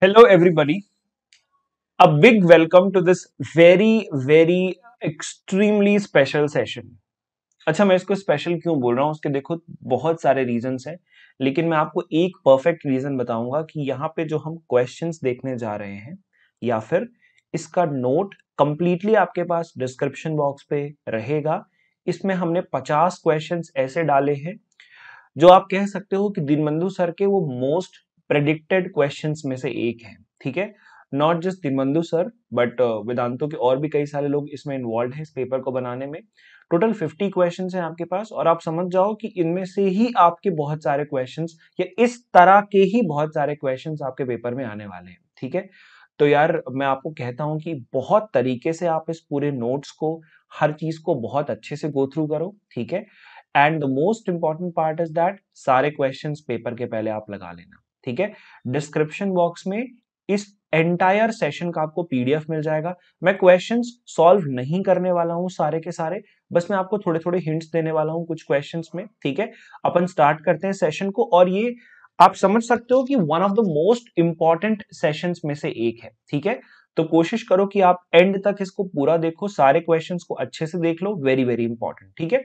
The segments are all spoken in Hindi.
Hello, everybody. A big welcome to this very, very extremely special session. अच्छा मैं इसको स्पेशल क्यों बोल रहा हूँ उसके देखो बहुत सारे रीजंस हैं लेकिन मैं आपको एक परफेक्ट रीजन बताऊंगा कि यहाँ पे जो हम क्वेश्चंस देखने जा रहे हैं या फिर इसका नोट कंप्लीटली आपके पास डिस्क्रिप्शन बॉक्स पे रहेगा इसमें हमने 50 क्वेश्चंस ऐसे डाले हैं जो आप कह सकते हो कि दीनबंधु सर के वो मोस्ट प्रेडिक्टेड क्वेश्चन में से एक है ठीक है नॉट जस्ट दिमंदू सर बट वेदांतो के और भी कई सारे लोग इसमें इन्वॉल्व हैं इस पेपर को बनाने में टोटल 50 क्वेश्चंस हैं आपके पास और आप समझ जाओ कि इनमें से ही आपके बहुत सारे क्वेश्चंस या इस तरह के ही बहुत सारे क्वेश्चंस आपके पेपर में आने वाले हैं ठीक है तो यार मैं आपको कहता हूं कि बहुत तरीके से आप इस पूरे नोट्स को हर चीज को बहुत अच्छे से गो थ्रू करो ठीक है and the most important part is that सारे क्वेश्चन पेपर के पहले आप लगा लेना ठीक है डिस्क्रिप्शन बॉक्स में इस एंटायर सेशन का आपको पीडीएफ मिल जाएगा मैं क्वेश्चंस सॉल्व नहीं करने वाला हूं सारे के सारे बस मैं आपको थोड़े थोड़े हिंट्स देने वाला हूं कुछ क्वेश्चंस में ठीक है अपन स्टार्ट करते हैं सेशन को और ये आप समझ सकते हो कि one of the most important session में से एक है ठीक है तो कोशिश करो कि आप एंड तक इसको पूरा देखो सारे क्वेश्चंस को अच्छे से देख लो वेरी वेरी इंपॉर्टेंट ठीक है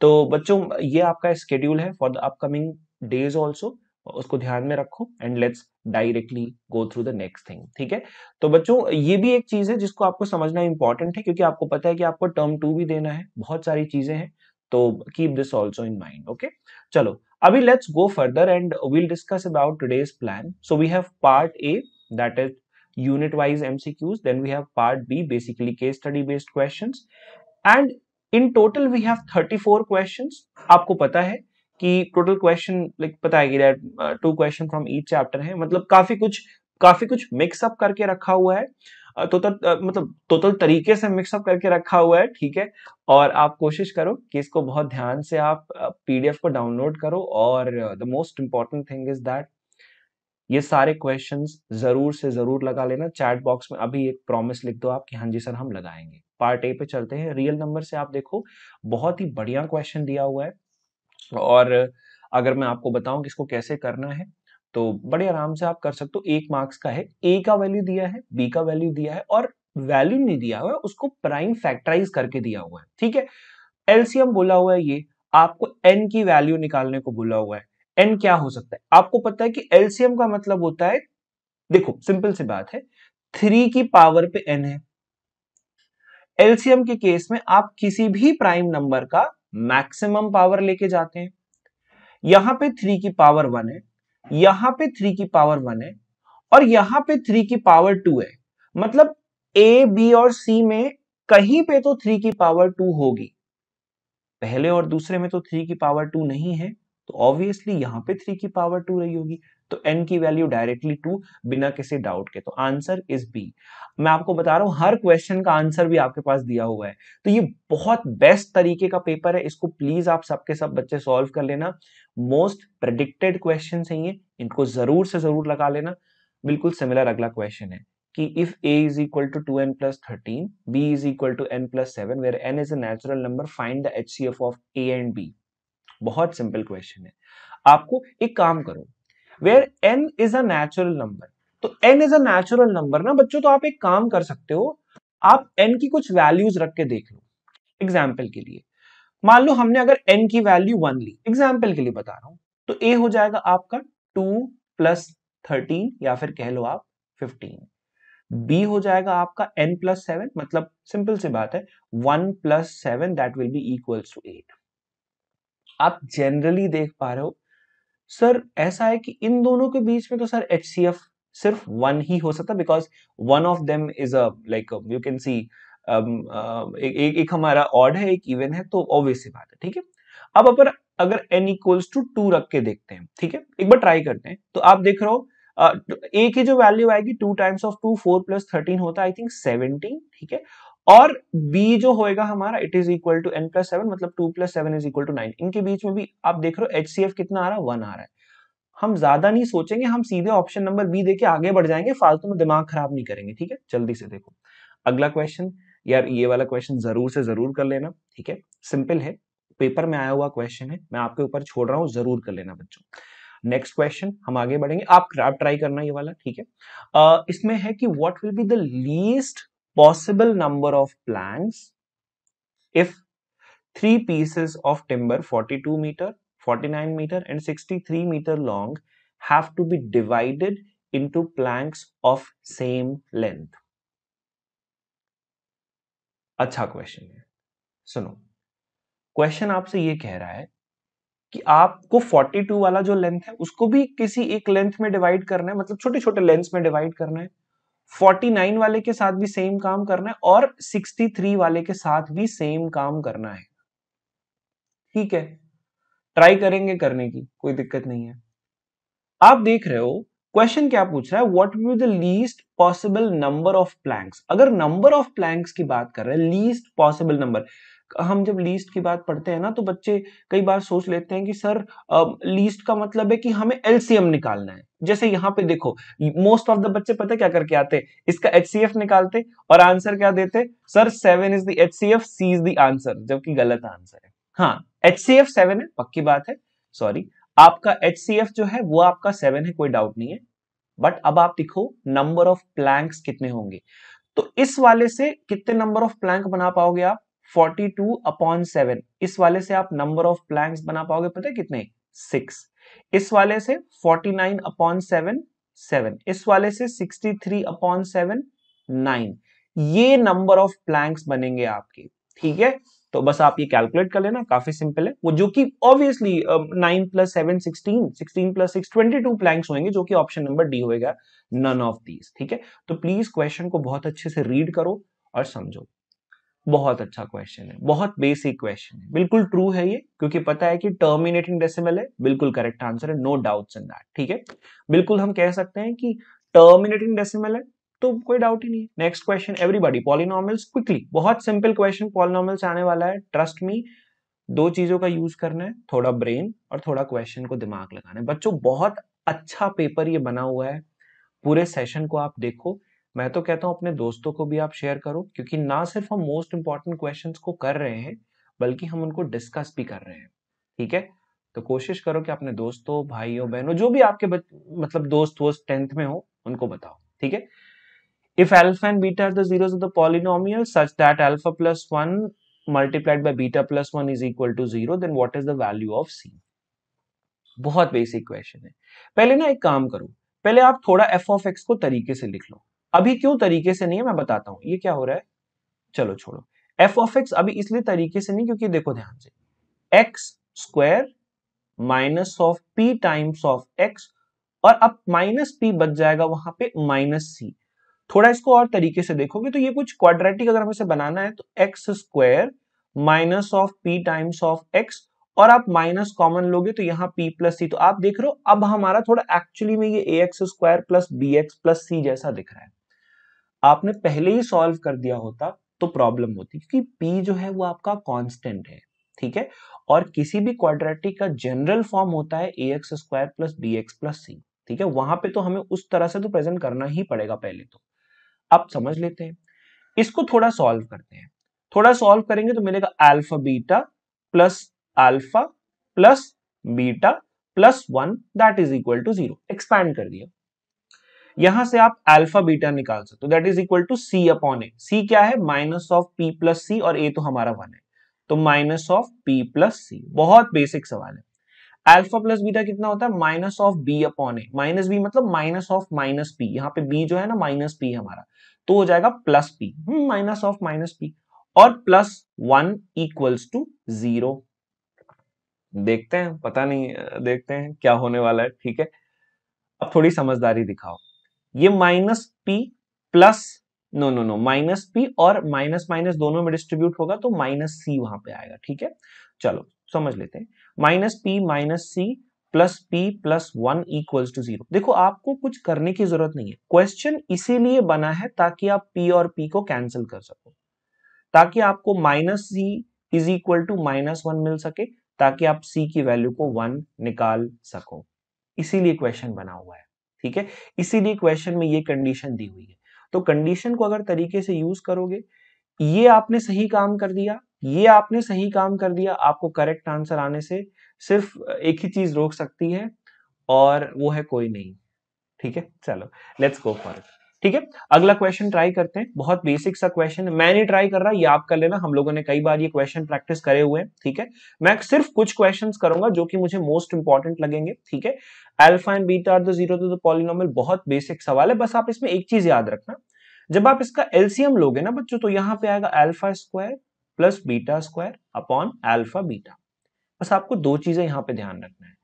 तो बच्चों ये आपका स्केड्यूल है for the upcoming days also उसको ध्यान में रखो and let's directly go through the next thing ठीक है तो बच्चों ये भी एक चीज है जिसको आपको समझना इंपॉर्टेंट है क्योंकि आपको पता है कि आपको टर्म टू भी देना है बहुत सारी चीजें हैं तो keep this also in mind okay चलो अभी let's go further and will discuss about today's plan so we have part A that is unit unit wise then we have part B basically basically study based question and in total we have thirty four question आपको पता है कि टोटल क्वेश्चन लाइक पता है कि that two question from each chapter है मतलब काफी कुछ काफी कुछ मिक्सअप करके रखा हुआ है टोटल तो मतलब टोटल तो तरीके से मिक्सअप करके रखा हुआ है ठीक है और आप कोशिश करो कि इसको बहुत ध्यान से आप पीडीएफ को डाउनलोड करो और the most important thing is that ये सारे क्वेश्चंस जरूर से जरूर लगा लेना चैट बॉक्स में अभी एक प्रॉमिस लिख दो आप कि हाँ जी सर हम लगाएंगे पार्ट ए पे चलते हैं रियल नंबर से आप देखो बहुत ही बढ़िया क्वेश्चन दिया हुआ है और अगर मैं आपको बताऊं कि इसको कैसे करना है तो बड़े आराम से आप कर सकते हो एक मार्क्स का है ए का वैल्यू दिया है बी का वैल्यू दिया है और वैल्यू नहीं दिया हुआ है उसको प्राइम फैक्टराइज करके दिया हुआ है ठीक है एलसीएम बोला हुआ है ये आपको एन की वैल्यू निकालने को बोला हुआ है एन क्या हो सकता है आपको पता है कि एलसीएम का मतलब होता है देखो सिंपल सी बात है थ्री की पावर पे एन है एलसीएम के केस में आप किसी भी प्राइम नंबर का मैक्सिमम पावर लेके जाते हैं यहां पे थ्री की पावर वन है यहां पे थ्री की पावर वन है और यहां पे थ्री की पावर टू है मतलब ए बी और सी में कहीं पे तो थ्री की पावर टू होगी पहले और दूसरे में तो थ्री की पावर टू नहीं है तो ऑब्वियसली यहां पे थ्री की पावर टू रही होगी तो एन की वैल्यू डायरेक्टली टू बिना किसी डाउट के तो आंसर इज बी मैं आपको बता रहा हूं हर क्वेश्चन का आंसर भी आपके पास दिया हुआ है तो ये बहुत बेस्ट तरीके का पेपर है इसको प्लीज आप सबके सब बच्चे सॉल्व कर लेना मोस्ट प्रडिक्टेड क्वेश्चन है ये इनको जरूर से जरूर लगा लेना बिल्कुल सिमिलर अगला क्वेश्चन है कि if equal to two n plus thirteen b is equal to n plus seven where n is अचुरल number find the H C F of a and b बहुत सिंपल क्वेश्चन है आपको एक काम करो where n is a natural number तो n is a natural number ना बच्चों तो आप एक काम कर सकते हो आप एन की कुछ वैल्यूज रख के देख लो एग्जाम्पल के लिए मान लो हमने अगर एन की वैल्यू वन ली एग्जाम्पल के लिए बता रहा हूं तो ए हो जाएगा आपका टू प्लस थर्टीन या फिर कह लो आप फिफ्टीन बी हो जाएगा आपका एन प्लस सेवन मतलब सिंपल सी बात है one plus seven that will be equal to eight आप जनरली देख पा रहे हो सर ऐसा है कि इन दोनों के बीच में तो सर एच सिर्फ वन ही हो सकता because one of them is a like you can see एक एक हमारा ऑड है एक इवन है तो ऑब्वियस सी बात है ठीक है अब अपर अगर n इक्वल्स टू टू रख के देखते हैं ठीक है एक बार ट्राई करते हैं तो आप देख रहे हो uh, ए की जो वैल्यू आएगी two times of two four plus thirteen होता है आई थिंक सेवनटीन ठीक है और b जो होएगा हमारा it is equal to n plus seven मतलब two plus seven is equal to nine इनके बीच में भी आप देख रहे हो एच कितना आ रहा है वन आ रहा है हम ज्यादा नहीं सोचेंगे हम सीधे ऑप्शन नंबर बी देके आगे बढ़ जाएंगे फालतू में दिमाग खराब नहीं करेंगे ठीक है जल्दी से देखो अगला क्वेश्चन यार ये वाला क्वेश्चन जरूर से जरूर कर लेना ठीक है सिंपल है पेपर में आया हुआ क्वेश्चन है मैं आपके ऊपर छोड़ रहा हूँ जरूर कर लेना बच्चों नेक्स्ट क्वेश्चन हम आगे बढ़ेंगे आप ट्राई करना ये वाला ठीक है uh, इसमें है कि what will be the least possible number of planks if three pieces of timber 42 meter 49 meter and 63 meter long have to be divided into planks of same length अच्छा क्वेश्चन है सुनो क्वेश्चन आपसे ये कह रहा है कि आपको 42 वाला जो लेंथ है उसको भी किसी एक लेंथ में डिवाइड करना है मतलब छोटे छोटे लेंथ में डिवाइड करना है 49 वाले के साथ भी सेम काम करना है और 63 वाले के साथ भी सेम काम करना है ठीक है ट्राई करेंगे करने की कोई दिक्कत नहीं है आप देख रहे हो क्वेश्चन क्या पूछ रहा है what will the least possible number of planks अगर नंबर ऑफ प्लैंक्स की बात कर रहे हैं लीस्ट पॉसिबल नंबर हम जब लीस्ट की बात पढ़ते हैं ना तो बच्चे कई बार सोच लेते हैं कि सर लीस्ट का मतलब है कि हमें एलसीएम निकालना है जैसे यहाँ पे देखो मोस्ट ऑफ द बच्चे पता क्या करके आते इसका एच निकालते और आंसर क्या देते sir seven is the H C F C is the answer जबकि गलत आंसर है हाँ एच सी एफ सेवन है पक्की बात है सॉरी आपका एच सी एफ जो है वो आपका सेवन है कोई डाउट नहीं है बट अब आप लिखो नंबर ऑफ प्लैंक्स कितने होंगे तो इस वाले से कितने नंबर ऑफ प्लैंक बना पाओगे आप फोर्टी टू अपॉन सेवन इस वाले से आप नंबर ऑफ प्लैंक बना पाओगे पता है कितने सिक्स इस वाले से forty nine upon seven seven इस वाले से sixty three upon seven nine ये नंबर ऑफ प्लैंक्स बनेंगे आपके ठीक है तो बस आप ये कैलकुलेट कर लेना काफी सिंपल है वो जो कि obviously nine plus seven sixteen sixteen plus six twenty two planks होंगे जो कि ऑप्शन नंबर डी होएगा नन ऑफ दीज ठीक है तो प्लीज क्वेश्चन को बहुत अच्छे से रीड करो और समझो बहुत अच्छा क्वेश्चन है बहुत बेसिक क्वेश्चन है बिल्कुल ट्रू है ये क्योंकि पता है कि टर्मिनेटिंग डेसिमल है बिल्कुल करेक्ट आंसर है नो डाउट इन दैट ठीक है बिल्कुल हम कह सकते हैं कि टर्मिनेटिंग डेसिमल है तो कोई डाउट ही नहीं next question everybody polynomials quickly बहुत सिंपल क्वेश्चन पॉलिनॉमल्स आने वाला है ट्रस्ट मी दो चीजों का यूज करना है थोड़ा ब्रेन और थोड़ा क्वेश्चन को दिमाग लगाना है बच्चों बहुत अच्छा पेपर ये बना हुआ है पूरे सेशन को आप देखो मैं तो कहता हूं अपने दोस्तों को भी आप शेयर करो क्योंकि ना सिर्फ हम मोस्ट इंपॉर्टेंट क्वेश्चन को कर रहे हैं बल्कि हम उनको डिस्कस भी कर रहे हैं ठीक है तो कोशिश करो कि अपने दोस्तों भाइयों बहनों जो भी आपके बत, मतलब दोस्त वोस्त टेंथ में हो उनको बताओ ठीक है if alpha and beta are the zeros polynomial such that alpha plus one multiplied by beta plus one is equal to zero then what is the value of c बहुत बेसिक क्वेश्चन है पहले ना एक काम करो पहले आप थोड़ा एफ ऑफ एक्स को तरीके से लिख लो अभी क्यों तरीके से नहीं है मैं बताता हूं ये क्या हो रहा है चलो छोड़ो एफ ऑफ एक्स अभी इसलिए तरीके से नहीं क्योंकि देखो ध्यान से x square minus of p times of x और अब माइनस पी बच जाएगा वहां पे माइनस सी थोड़ा इसको और तरीके से देखोगे तो ये कुछ क्वाड्रेटिक अगर हमें से बनाना है तो x square minus of p times of x और आप माइनस कॉमन लोगे तो यहाँ पी प्लस सी तो आप देख रहे हो अब हमारा थोड़ा एक्चुअली में ये a x square plus b x plus c जैसा दिख रहा है आपने पहले ही सॉल्व कर दिया होता तो प्रॉब्लम होती क्योंकि पी जो है वो आपका कांस्टेंट है ठीक है और किसी भी क्वाड्रेटिक का जनरल फॉर्म होता है a x square plus b x plus c ठीक है वहां पे तो हमें उस तरह से तो प्रेजेंट करना ही पड़ेगा पहले तो अब समझ लेते हैं इसको थोड़ा सॉल्व करते हैं थोड़ा सॉल्व करेंगे तो मिलेगा alpha beta plus alpha plus beta plus one that is equal to zero expand कर दिया यहां से आप अल्फा बीटा निकाल सकते हो that is equal to c upon a c क्या है minus of p plus c और ए तो हमारा वन है तो minus of p plus c बहुत बेसिक सवाल है अल्फा प्लस बीटा कितना होता है minus of b upon a minus b मतलब माइनस ऑफ माइनस पी यहाँ पे बी जो है ना माइनस पी हमारा तो हो जाएगा plus p minus of minus p और plus one equals to zero देखते हैं पता नहीं देखते हैं क्या होने वाला है ठीक है अब थोड़ी समझदारी दिखाओ ये minus p plus no no no minus p और माइनस माइनस दोनों में डिस्ट्रीब्यूट होगा तो माइनस सी वहां पे आएगा ठीक है चलो समझ लेते हैं minus p minus c plus p plus one equals to zero देखो आपको कुछ करने की जरूरत नहीं है क्वेश्चन इसीलिए बना है ताकि आप पी और पी को कैंसिल कर सको ताकि आपको minus c is equal to minus one मिल सके ताकि आप सी की वैल्यू को वन निकाल सको इसीलिए क्वेश्चन बना हुआ है ठीक है इसीलिए क्वेश्चन में ये कंडीशन दी हुई है तो कंडीशन को अगर तरीके से यूज करोगे ये आपने सही काम कर दिया ये आपने सही काम कर दिया आपको करेक्ट आंसर आने से सिर्फ एक ही चीज रोक सकती है और वो है कोई नहीं ठीक है चलो लेट्स गो फॉर इट ठीक है अगला क्वेश्चन ट्राई करते हैं बहुत बेसिक सा क्वेश्चन है मैं नहीं ट्राई कर रहा ये आप कर लेना हम लोगों ने कई बार ये क्वेश्चन प्रैक्टिस करे हुए हैं ठीक है मैं सिर्फ कुछ क्वेश्चंस करूंगा जो कि मुझे मोस्ट इंपॉर्टेंट लगेंगे ठीक है alpha and beta are the zero to the polynomial बहुत बेसिक सवाल है बस आप इसमें एक चीज याद रखना जब आप इसका एलसीएम लोगे ना बच्चों तो यहाँ पे आएगा alpha square plus beta square upon alpha beta बस आपको दो चीजें यहाँ पे ध्यान रखना है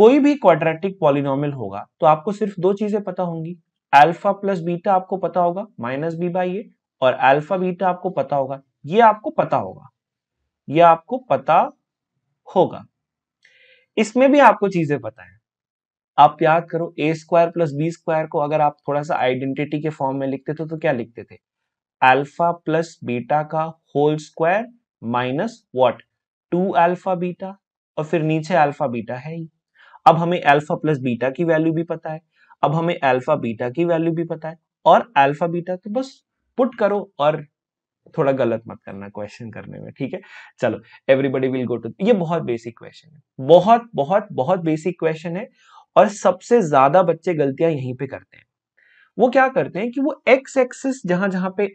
कोई भी क्वाड्रेटिक पॉलिनोमियल होगा तो आपको सिर्फ दो चीजें पता होंगी अल्फा प्लस बीटा आपको पता होगा माइनस बी बाई ए और अल्फा बीटा आपको पता होगा ये आपको पता होगा ये आपको पता होगा इसमें भी आपको चीजें पता है आप याद करो a square plus b square को अगर आप थोड़ा सा आइडेंटिटी के फॉर्म में लिखते थे तो क्या लिखते थे अल्फा प्लस बीटा का whole square minus what two alpha beta और फिर नीचे अल्फा बीटा है ही अब हमें अल्फा प्लस बीटा की वैल्यू भी पता है अब हमें अल्फा बीटा की वैल्यू भी पता है और अल्फा बीटा तो बस पुट करो और थोड़ा गलत मत करना क्वेश्चन करने में ठीक है चलो एवरीबडी विल गो टू ये बहुत बेसिक क्वेश्चन है बहुत बहुत बहुत बेसिक क्वेश्चन है और सबसे ज्यादा बच्चे गलतियां यहीं पे करते हैं वो क्या करते हैं कि वो एक्स एक्सिस जहां जहां पे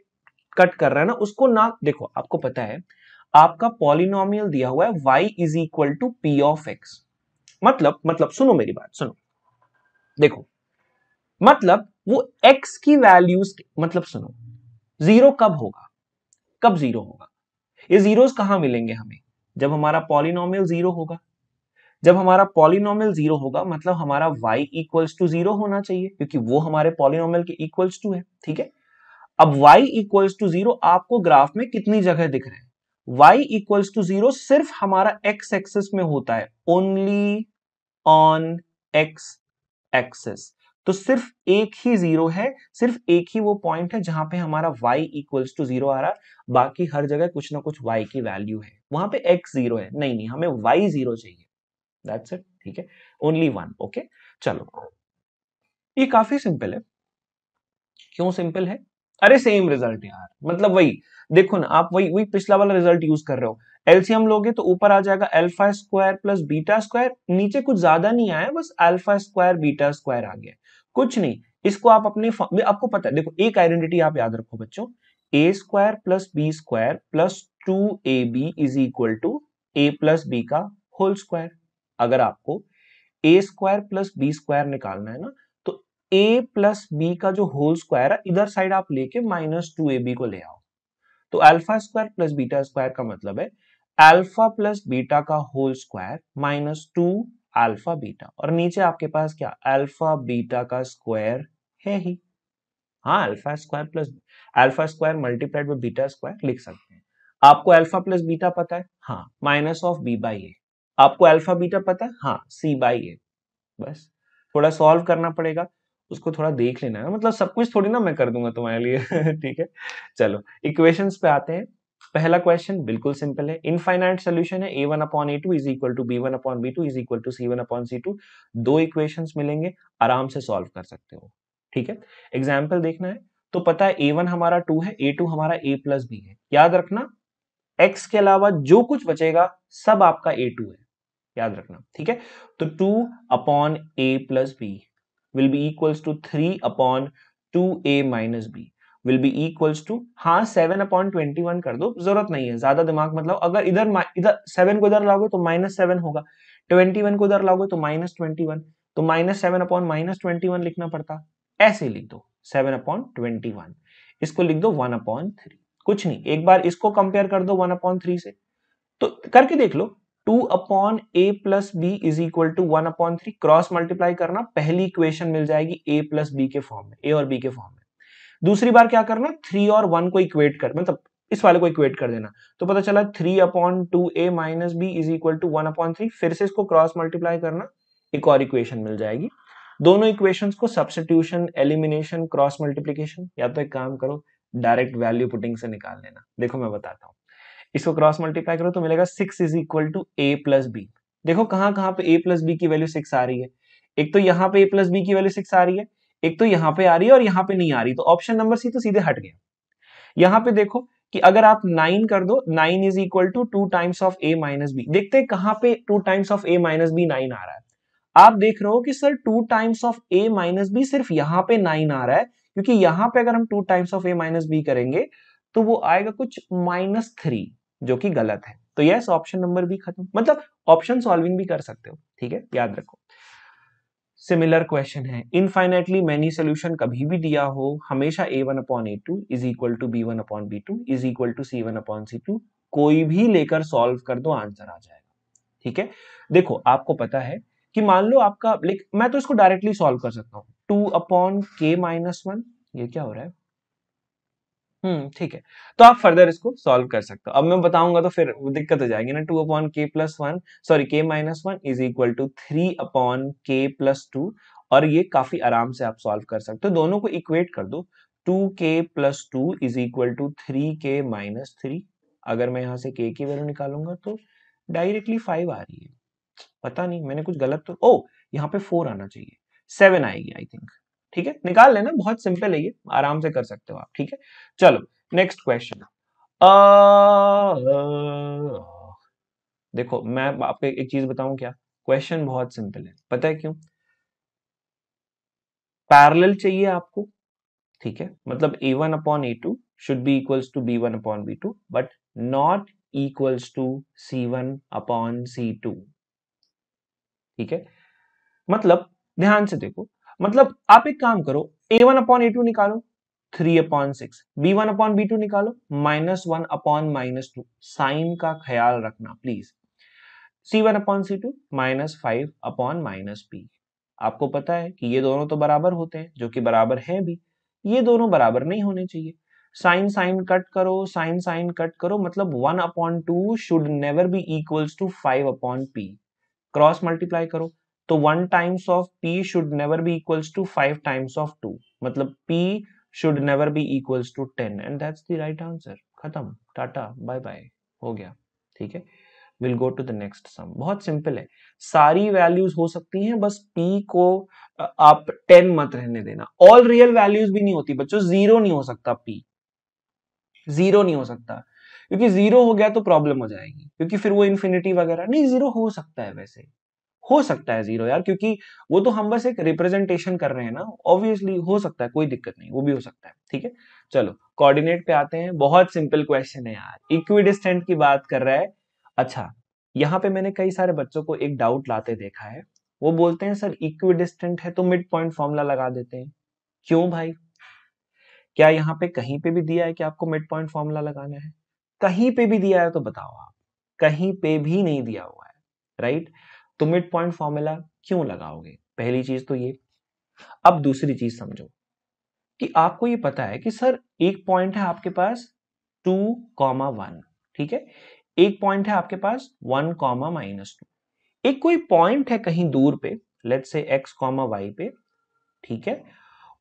कट कर रहा है ना उसको ना देखो आपको पता है आपका पॉलिनोमियल दिया हुआ है y is equal to p of x मतलब मतलब सुनो मेरी बात सुनो देखो मतलब वो x की वैल्यूज मतलब सुनो जीरो कब होगा कब जीरो होगा ये जीरोस कहां मिलेंगे हमें जब हमारा पॉलिनोमियल जीरो होगा जब हमारा पॉलिनोमियल जीरो होगा मतलब हमारा y इक्वल्स टू जीरो होना चाहिए क्योंकि वो हमारे पॉलिनोमियल के इक्वल्स टू है ठीक है अब y इक्वल्स टू जीरो आपको ग्राफ में कितनी जगह दिख रहे हैं y इक्वल्स टू जीरो सिर्फ हमारा x एक्सेस में होता है ओनली ऑन x एक्सेस तो सिर्फ एक ही जीरो है सिर्फ एक ही वो पॉइंट है जहां पे हमारा वाई इक्वल्स टू जीरो आ रहा बाकी हर जगह कुछ ना कुछ वाई की वैल्यू है वहां पे एक्स जीरो है नहीं नहीं हमें वाई जीरो चाहिए दैट्स इट ठीक है ओनली वन ओके चलो ये काफी सिंपल है क्यों सिंपल है अरे सेम रिजल्ट यार मतलब वही देखो ना आप वही वही पिछला वाला रिजल्ट यूज कर रहे हो एलसीएम लोगे तो ऊपर आ जाएगा alpha square plus beta square नीचे कुछ ज्यादा नहीं आया बस अल्फा स्क्वायर बीटा स्क्वायर आ गया कुछ नहीं इसको आप अपने आपको पता है देखो एक आइडेंटिटी आप याद रखो बच्चों a square plus b square plus two A b is equal to A plus b का होल स्क्वायर अगर आपको a square plus b square निकालना है ना तो ए प्लस बी का जो होल स्क्वायर है इधर साइड आप लेके माइनस टू ए बी को ले आओ तो alpha square plus beta square का मतलब है अल्फा प्लस बीटा का whole square minus two alpha beta और नीचे आपके पास क्या अल्फा बीटा का स्क्वायर है ही हाँ alpha square plus alpha square multiplied by beta square लिख सकते हैं आपको अल्फा प्लस बीटा पता है हाँ minus of B by A आपको अल्फा बीटा पता है हाँ सी बाई ए बस थोड़ा सॉल्व करना पड़ेगा उसको थोड़ा देख लेना है मतलब सब कुछ थोड़ी ना मैं कर दूंगा तुम्हारे लिए ठीक है चलो इक्वेशंस पे आते हैं पहला क्वेश्चन बिल्कुल सिंपल है इनफाइनाइट सोल्यूशन है A one upon A two is equal to B one upon B two is equal to C one upon C two दो इक्वेशन मिलेंगे आराम से सॉल्व कर सकते हो ठीक है एग्जाम्पल देखना है तो पता है ए वन हमारा टू है ए टू हमारा ए प्लस बी है याद रखना एक्स के अलावा जो कुछ बचेगा सब आपका ए टू है याद रखना ठीक है तो two upon A plus B will be equals to three upon two A minus B will be equals to हाँ सेवन अपॉन ट्वेंटी वन कर दो जरूरत नहीं है ज्यादा दिमाग मतलब अगर इधर इधर सेवन को इधर लाओगे तो माइनस सेवन होगा ट्वेंटी वन को इधर लाओगे तो माइनस ट्वेंटी वन तो minus seven upon minus twenty one लिखना पड़ता ऐसे लिख दो सेवन अपॉन ट्वेंटी वन इसको लिख दो वन अपॉन थ्री कुछ नहीं एक बार इसको कंपेयर कर दो वन अपॉन थ्री से तो करके देख लो two upon A plus B is equal to one upon three cross multiply करना पहली इक्वेशन मिल जाएगी ए प्लस बी के फॉर्म में ए और बी के फॉर्म में दूसरी बार क्या करना थ्री और वन को इक्वेट कर मतलब इस वाले को इक्वेट कर देना तो पता चला three upon two A minus B is equal to one upon three फिर से इसको क्रॉस मल्टीप्लाई करना एक और इक्वेशन मिल जाएगी दोनों इक्वेशंस को सब्सिट्यूशन एलिमिनेशन क्रॉस मल्टीप्लीकेशन या तो एक काम करो डायरेक्ट वैल्यू पुटिंग से निकाल लेना देखो मैं बताता हूँ इसको क्रॉस मल्टीप्लाई करो तो मिलेगा six is equal to A plus B देखो कहां कहां पे ए प्लस बी की वैल्यू सिक्स आ रही है एक तो यहाँ पे ए प्लस बी की वैल्यू सिक्स आ रही है एक तो यहां पे आ रही है और यहां पे नहीं आ रही तो ऑप्शन नंबर सी तो सीधे हट गया यहां पे देखो कि अगर आप नाइन कर दो nine is equal to two times of A minus B देखते हैं कहां पे two times of A minus B nine आ रहा है आप देख रहे हो कि sir two times of A minus B सिर्फ यहां पे नाइन आ रहा है क्योंकि यहां पे अगर हम two times of A minus B करेंगे तो वो आएगा कुछ माइनस थ्री जो कि गलत है तो यस ऑप्शन नंबर बी खत्म मतलब ऑप्शन सॉल्विंग भी कर सकते हो ठीक है याद रखो सिमिलर क्वेश्चन है इनफाइनेटली मैनी सोल्यूशन कभी भी दिया हो हमेशा A one upon A two is equal to B one upon B two is equal to C one upon C two कोई भी लेकर सॉल्व कर दो आंसर आ जाएगा ठीक है देखो आपको पता है कि मान लो आपका लाइक मैं तो इसको डायरेक्टली सॉल्व कर सकता हूँ two upon K minus one ये क्या हो रहा है हम्म, ठीक है। तो आप फर्दर इसको सॉल्व कर सकते हो। अब मैं बताऊंगा तो फिर दिक्कत हो जाएगी ना two upon K plus one sorry K minus one is equal to three upon K plus two और ये काफ़ी आराम से आप सॉल्व कर सकते हो। तो दोनों को इक्वेट कर दो two K plus two is equal to three K minus three अगर मैं यहां से के की वैल्यू निकालूंगा तो डायरेक्टली फाइव आ रही है। पता नहीं मैंने कुछ गलत तो ओ oh, यहाँ पे फोर आना चाहिए। सेवन आएगी आई थिंक। ठीक है निकाल लेना बहुत सिंपल है ये आराम से कर सकते हो आप ठीक है चलो नेक्स्ट क्वेश्चन देखो मैं आपको एक चीज बताऊं क्या क्वेश्चन बहुत सिंपल है पता है क्यों पैरेलल चाहिए आपको ठीक है मतलब A one upon A two should be equals to B one upon B two but not equals to C one upon C two ठीक है मतलब ध्यान से देखो मतलब आप एक काम करो A one upon A two निकालो three upon six B one upon B two निकालो minus one upon minus two sign का ख्याल रखना please C one upon C two minus five upon minus P आपको पता है कि ये दोनों तो बराबर होते हैं जो कि बराबर है भी ये दोनों बराबर नहीं होने चाहिए साइन साइन कट करो साइन साइन कट करो मतलब one upon two should never be equals to five upon P cross multiply करो तो one times of P should never be equals to five times of two मतलब P should never be equals to ten and that's the right answer खत्म टाटा बाय बाय हो गया ठीक है will go to the next sum बहुत सिंपल है सारी वैल्यूज हो सकती हैं बस p को आप टेन मत रहने देना ऑल रियल वैल्यूज भी नहीं होती बच्चों जीरो नहीं हो सकता p जीरो नहीं हो सकता क्योंकि जीरो हो गया तो प्रॉब्लम हो जाएगी क्योंकि फिर वो इन्फिनिटी वगैरह नहीं जीरो हो सकता है वैसे हो सकता है जीरो यार क्योंकि वो तो हम बस एक रिप्रेजेंटेशन कर रहे हैं ना ऑब्वियसली हो सकता है कोई दिक्कत नहीं वो भी हो सकता है ठीक है चलो कोऑर्डिनेट पे आते हैं बहुत सिंपल क्वेश्चन है यार इक्विडिस्टेंट की बात कर रहा है अच्छा यहाँ पे मैंने कई सारे बच्चों को एक डाउट लाते देखा है वो बोलते हैं सर इक्विडिस्टेंट है तो मिड पॉइंट फॉर्मूला लगा देते हैं क्यों भाई क्या यहाँ पे कहीं पे भी दिया है कि आपको मिड पॉइंट फॉर्मूला लगाना है कहीं पे भी दिया है तो बताओ आप कहीं पे भी नहीं दिया हुआ है राइट right? तो मिड पॉइंट फॉर्मूला क्यों लगाओगे पहली चीज तो ये अब दूसरी चीज समझो कि आपको ये पता है कि सर एक पॉइंट है आपके पास टू कॉमा वन ठीक है एक पॉइंट है आपके पास वन कॉमा माइनस टू एक कोई पॉइंट है कहीं दूर पे लेट से एक्स कॉमा वाई पे ठीक है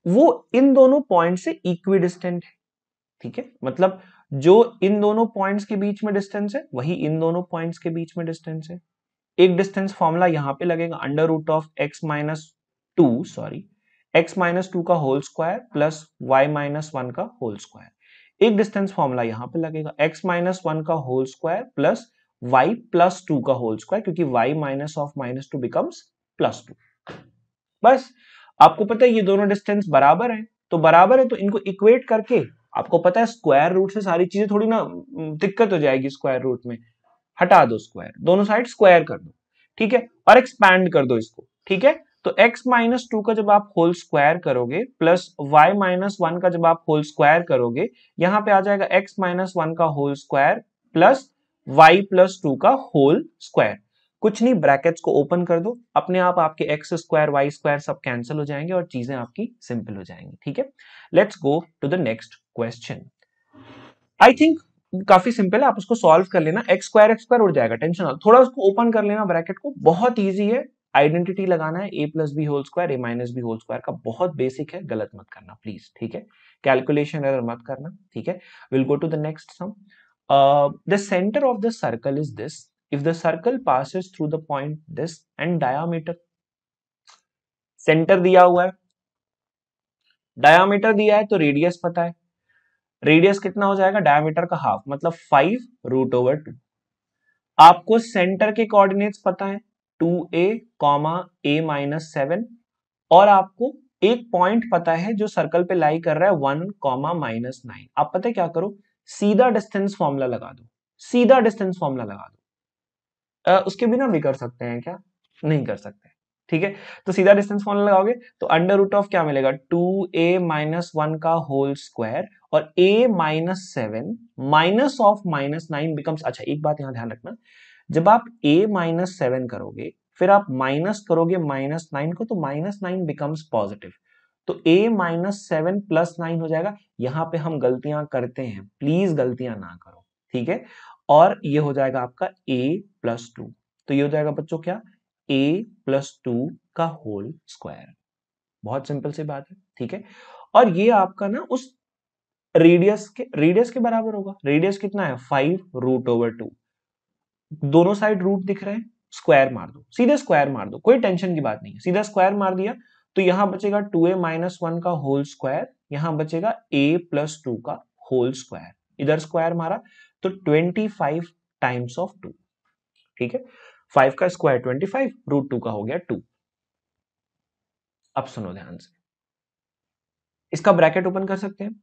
वो इन दोनों पॉइंट से इक्विडिस्टेंट है ठीक है मतलब जो इन दोनों पॉइंट्स के बीच में डिस्टेंस है वही इन दोनों पॉइंट्स के बीच में डिस्टेंस है एक डिस्टेंस फॉर्मूला यहां पे लगेगा under root of X minus two sorry X minus two का whole square plus Y minus one का होल स्क्वायर एक डिस्टेंस फॉर्मूला यहां पे लगेगा एक्स माइनस वन का whole square plus Y plus two का होल स्क्वायर क्योंकि Y minus of minus two becomes plus two बस आपको पता है ये दोनों डिस्टेंस बराबर है तो बराबर है तो इनको इक्वेट करके आपको पता है स्क्वायर रूट से सारी चीजें थोड़ी ना दिक्कत हो जाएगी स्क्वायर रूट में हटा दो स्क्वायर दोनों साइड स्क्वायर कर दो ठीक है और एक्सपैंड कर दो इसको ठीक है तो x माइनस टू का जब आप होल स्क्वायर करोगे प्लस y माइनस वन का जब आप होल स्क्वायर करोगे यहां पे आ जाएगा x माइनस वन का whole square plus y plus two का होल स्क्वायर कुछ नहीं ब्रैकेट्स को ओपन कर दो अपने आप आपके एक्स स्क्वायर वाई स्क्वायर सब कैंसिल हो जाएंगे और चीजें आपकी सिंपल हो जाएंगी ठीक है let's go to the next question I think काफी सिंपल है आप उसको सॉल्व कर लेना एक्स स्क्वायर एक्स स्क्वायर उड़ जाएगा टेंशन ना थोड़ा उसको ओपन कर लेना ब्रैकेट को बहुत ईजी है आइडेंटिटी लगाना है A plus B whole square A minus B whole square का बहुत बेसिक है गलत मत करना प्लीज ठीक है कैलकुलेशन एरर मत करना ठीक है will go to the next sum the centre of the circle is this if the circle passes through the point this and diameter centre दिया हुआ है डायामीटर दिया है तो रेडियस पता है रेडियस कितना हो जाएगा डायमीटर का हाफ मतलब फाइव रूट ओवर टू आपको सेंटर के कोऑर्डिनेट्स पता है two A comma A minus seven और आपको एक पॉइंट पता है जो सर्कल पे लाई कर रहा है वन कॉमा माइनस नाइन आप पता है क्या करो सीधा डिस्टेंस फॉर्मूला लगा दो सीधा डिस्टेंस फॉर्मूला लगा दो आ, उसके बिना भी कर सकते हैं क्या नहीं कर सकते ठीक है तो सीधा डिस्टेंस फॉर्मूला लगाओगे तो अंडर रूट ऑफ क्या मिलेगा टू ए माइनस वन का होल स्क्वायर और A minus seven minus of minus nine becomes अच्छा एक बात यहां ध्यान रखना जब आप ए माइनस सेवन करोगे फिर आप माइनस करोगे माइनस नाइन को तो माइनस नाइन बिकम्स पॉजिटिव तो a minus seven plus nine हो जाएगा यहां पे हम गलतियां करते हैं प्लीज गलतियां ना करो ठीक है और ये हो जाएगा आपका a प्लस टू तो ये हो जाएगा बच्चों क्या ए प्लस टू का होल स्क्वायर बहुत सिंपल सी बात है ठीक है और ये आपका ना उस रेडियस के रेडियस के बराबर होगा रेडियस कितना है फाइव रूट ओवर टू दोनों साइड रूट दिख रहे हैं स्क्वायर मार दो सीधे स्क्वायर मार दो कोई टेंशन की बात नहीं है सीधा स्क्वायर मार दिया तो यहां बचेगा टू ए माइनस वन का होल स्क्वायर यहां बचेगा ए प्लस टू का होल स्क्वायर इधर स्क्वायर मारा तो twenty five times of two ठीक है फाइव का square twenty five root two का हो गया टू अब सुनो ध्यान से इसका ब्रैकेट ओपन कर सकते हैं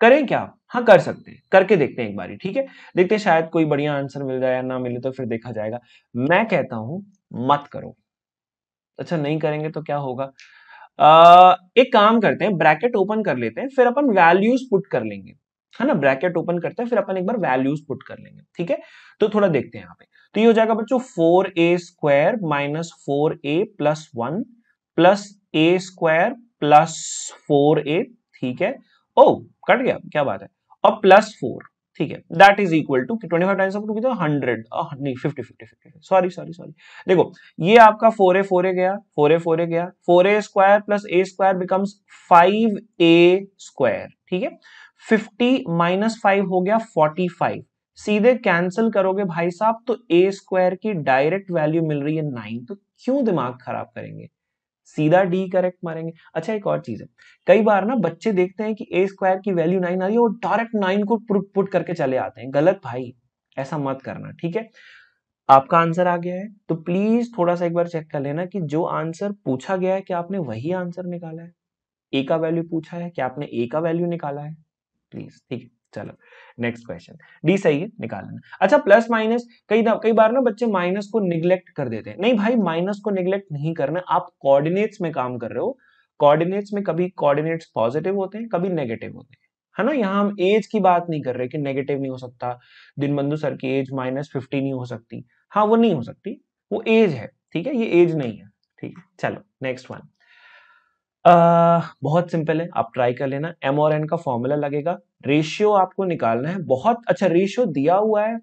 करें क्या हाँ कर सकते हैं करके देखते हैं एक बारी ठीक है देखते हैं शायद कोई बढ़िया आंसर मिल जाए या ना मिले तो फिर देखा जाएगा मैं कहता हूं मत करो अच्छा नहीं करेंगे तो क्या होगा आ, एक काम करते हैं ब्रैकेट ओपन कर लेते हैं फिर अपन वैल्यूज पुट कर लेंगे है ना ब्रैकेट ओपन करते हैं फिर अपन एक बार वैल्यूज पुट कर लेंगे ठीक है तो थोड़ा देखते हैं यहाँ पे तो ये हो जाएगा बच्चों four A square minus four A plus one plus A square plus four A ठीक है ओ oh, कट गया क्या बात है और प्लस फोर ठीक है that is equal to twenty five times of two कितना हंड्रेड नहीं fifty fifty fifty sorry sorry sorry देखो ये आपका फोर ए फोर ए गया फोर ए फोर ए गया four A square plus A square becomes five A square ठीक है फिफ्टी माइनस फाइव हो गया फोर्टी फाइव सीधे कैंसिल करोगे भाई साहब तो ए स्क्वायर की डायरेक्ट वैल्यू मिल रही है नाइन तो क्यों दिमाग खराब करेंगे सीधा डी करेक्ट मारेंगे अच्छा एक और चीज है कई बार ना बच्चे देखते हैं कि ए स्क्वायर की वैल्यू नाइन आ रही है और डायरेक्ट नाइन को पुट करके चले आते हैं गलत भाई ऐसा मत करना ठीक है आपका आंसर आ गया है तो प्लीज थोड़ा सा एक बार चेक कर लेना कि जो आंसर पूछा गया है क्या आपने वही आंसर निकाला है ए का वैल्यू पूछा है क्या आपने ए का वैल्यू निकाला है प्लीज ठीक है चलो नेक्स्ट क्वेश्चन डी सही है निकाल लेना अच्छा प्लस माइनस कई कई बार ना बच्चे माइनस को निग्लेक्ट कर देते हैं नहीं भाई माइनस को निग्लेक्ट नहीं करना आप कोऑर्डिनेट्स में काम कर रहे हो कोऑर्डिनेट्स में कभी कोऑर्डिनेट्स पॉजिटिव होते हैं कभी नेगेटिव होते हैं है ना यहाँ हम एज की बात नहीं कर रहे कि नेगेटिव नहीं हो सकता दिनबंधु सर की एज माइनस फिफ्टी नहीं हो सकती हाँ वो नहीं हो सकती वो एज है ठीक है ये एज नहीं है ठीक है चलो नेक्स्ट वन Uh, बहुत सिंपल है आप ट्राई कर लेना एम और एन का फॉर्मूला लगेगा रेशियो आपको निकालना है बहुत अच्छा रेशियो दिया हुआ है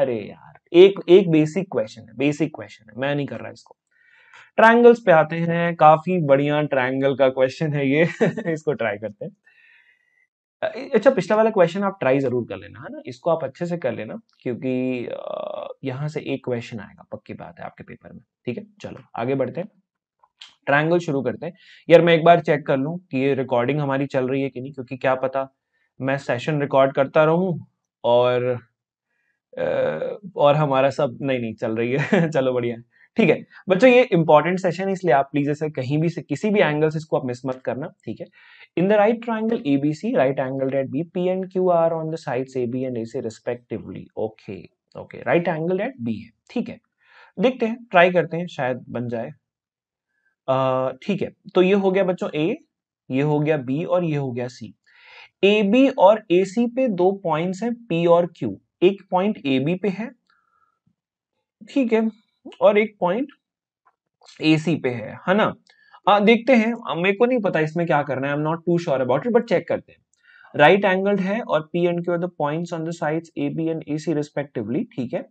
अरे यार एक एक बेसिक क्वेश्चन है बेसिक क्वेश्चन है मैं नहीं कर रहा इसको ट्रायंगल्स पे आते हैं काफी बढ़िया ट्रायंगल का क्वेश्चन है ये इसको ट्राई करते हैं अच्छा पिछला वाला क्वेश्चन आप ट्राई जरूर कर लेना है ना इसको आप अच्छे से कर लेना क्योंकि यहाँ से एक क्वेश्चन आएगा पक्की बात है आपके पेपर में ठीक है चलो आगे बढ़ते हैं ट्रायंगल शुरू करते हैं यार मैं एक बार चेक कर लूँ कि ये रिकॉर्डिंग हमारी चल रही है कि नहीं क्योंकि क्या पता मैं सेशन रिकॉर्ड करता रहूँ और और हमारा सब नहीं नहीं चल रही है चलो बढ़िया ठीक है बच्चों ये इंपॉर्टेंट सेशन है इसलिए आप प्लीज ऐसे कहीं भी से किसी भी एंगल से इसको आप मिस मत करना ठीक है in the right triangle A B C right angle at B P and Q are on the side A B and A C respectively okay okay right angle at B है ठीक है देखते हैं ट्राई करते हैं शायद बन जाए ठीक है तो ये हो गया बच्चों ए ये हो गया बी और ये हो गया सी ए बी और ए सी पे दो पॉइंट्स हैं पी और क्यू एक पॉइंट ए बी पे है ठीक है और एक पॉइंट ए सी पे है है ना आ, देखते हैं मेरे को नहीं पता इसमें क्या करना है I am not too sure about it but check करते हैं राइट right एंगल्ड है और P and Q are the points on the sides A B and A C respectively ठीक है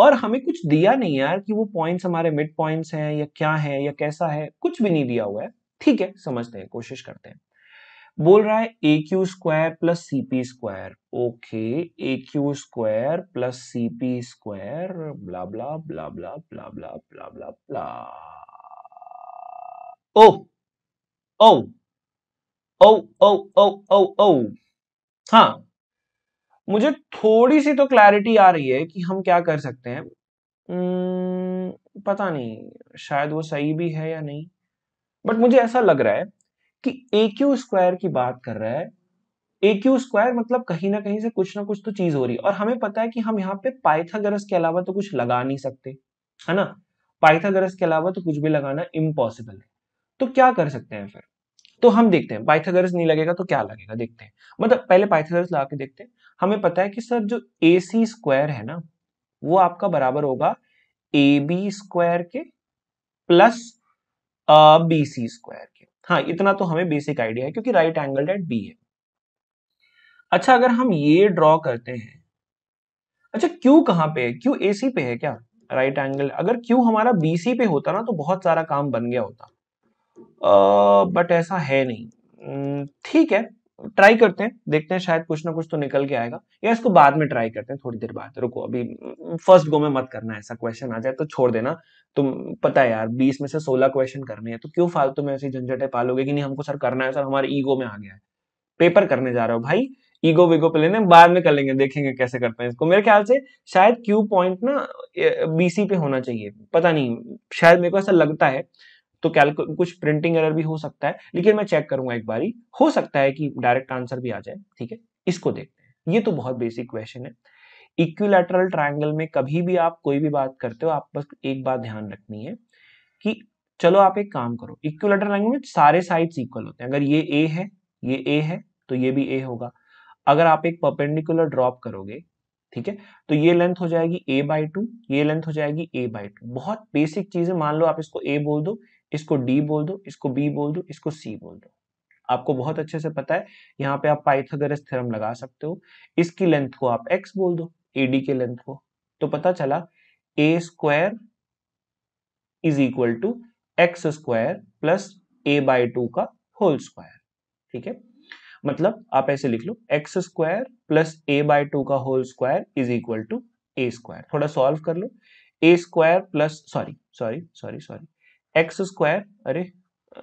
और हमें कुछ दिया नहीं यार कि वो पॉइंट्स हमारे मिड पॉइंट्स हैं या क्या है या कैसा है कुछ भी नहीं दिया हुआ है ठीक है समझते हैं कोशिश करते हैं बोल रहा है A Q square plus C P square okay A Q square plus C P square blah blah blah blah blah blah blah blah blah ओ ओ ओ ओ ओ ओ ओ हाँ मुझे थोड़ी सी तो क्लैरिटी आ रही है कि हम क्या कर सकते हैं hmm, पता नहीं शायद वो सही भी है या नहीं बट मुझे ऐसा लग रहा है कि ए क्यू स्क्वायर की बात कर रहा है ए क्यू स्क्वायर मतलब कहीं ना कहीं से कुछ ना कुछ तो चीज हो रही है और हमें पता है कि हम यहाँ पे पाइथागोरस के अलावा तो कुछ लगा नहीं सकते है ना पाइथागोरस के अलावा तो कुछ भी लगाना इम्पॉसिबल है तो क्या कर सकते हैं फिर तो हम देखते हैं पाइथागोरस नहीं लगेगा तो क्या लगेगा देखते हैं मतलब पहले पाइथागोरस ला के देखते हैं हमें पता है कि सर जो ए सी स्क्वायर है ना वो आपका बराबर होगा ए बी स्क्वायर के प्लस बी सी स्क्वायर के हाँ इतना तो हमें बेसिक आइडिया है क्योंकि राइट एंगल डेट बी है अच्छा अगर हम ये ड्रॉ करते हैं अच्छा क्यू कहाँ पे है क्यू ए सी पे है क्या राइट right एंगल अगर क्यू हमारा बी सी पे होता ना तो बहुत सारा काम बन गया होता बट ऐसा है नहीं ठीक है ट्राई करते हैं देखते हैं शायद कुछ ना कुछ तो निकल के आएगा या इसको बाद में ट्राई करते हैं थोड़ी देर बाद रुको अभी फर्स्ट गो में मत करना ऐसा क्वेश्चन आ जाए तो छोड़ देना तुम पता है यार बीस में से सोलह क्वेश्चन करने हैं तो क्यों फालतू में ऐसी झंझटें पालोगे कि नहीं हमको सर करना है सर हमारे ईगो में आ गया है पेपर करने जा रहे हो भाई ईगो वीगो पे लेने बाद में कर लेंगे देखेंगे कैसे करते हैं इसको मेरे ख्याल से शायद क्यू पॉइंट ना बीसी पे होना चाहिए पता नहीं शायद मेरे को ऐसा लगता है तो कैलकु कुछ प्रिंटिंग एरर भी हो सकता है लेकिन मैं चेक करूंगा एक बारी हो सकता है कि डायरेक्ट आंसर भी आ जाए ठीक है इसको देखते हैं ये तो बहुत बेसिक क्वेश्चन है इक्विलेटरल ट्राइंगल में कभी भी आप कोई भी बात करते हो आप बस एक बात ध्यान रखनी है कि चलो आप एक काम करो इक्विलेटरल में सारे साइड्स इक्वल होते हैं अगर ये ए है ये ए है तो ये भी ए होगा अगर आप एक परपेंडिकुलर ड्रॉप करोगे ठीक है तो ये लेंथ हो जाएगी ए बाई टू ये लेंथ हो जाएगी ए बाई टू बहुत बेसिक चीज है मान लो आप इसको ए बोल दो इसको डी बोल दो इसको बी बोल दो इसको सी बोल दो आपको बहुत अच्छे से पता है यहाँ पे आप पाइथागोरस थ्योरम लगा सकते हो इसकी लेंथ को आप एक्स बोल दो एडी के लेंथ को तो पता चला A square is equal to X square plus A by two का होल स्क्वायर ठीक है मतलब आप ऐसे लिख लो X square plus A by two का whole square is equal to A square थोड़ा सॉल्व कर लो A square plus sorry sorry sorry sorry X square अरे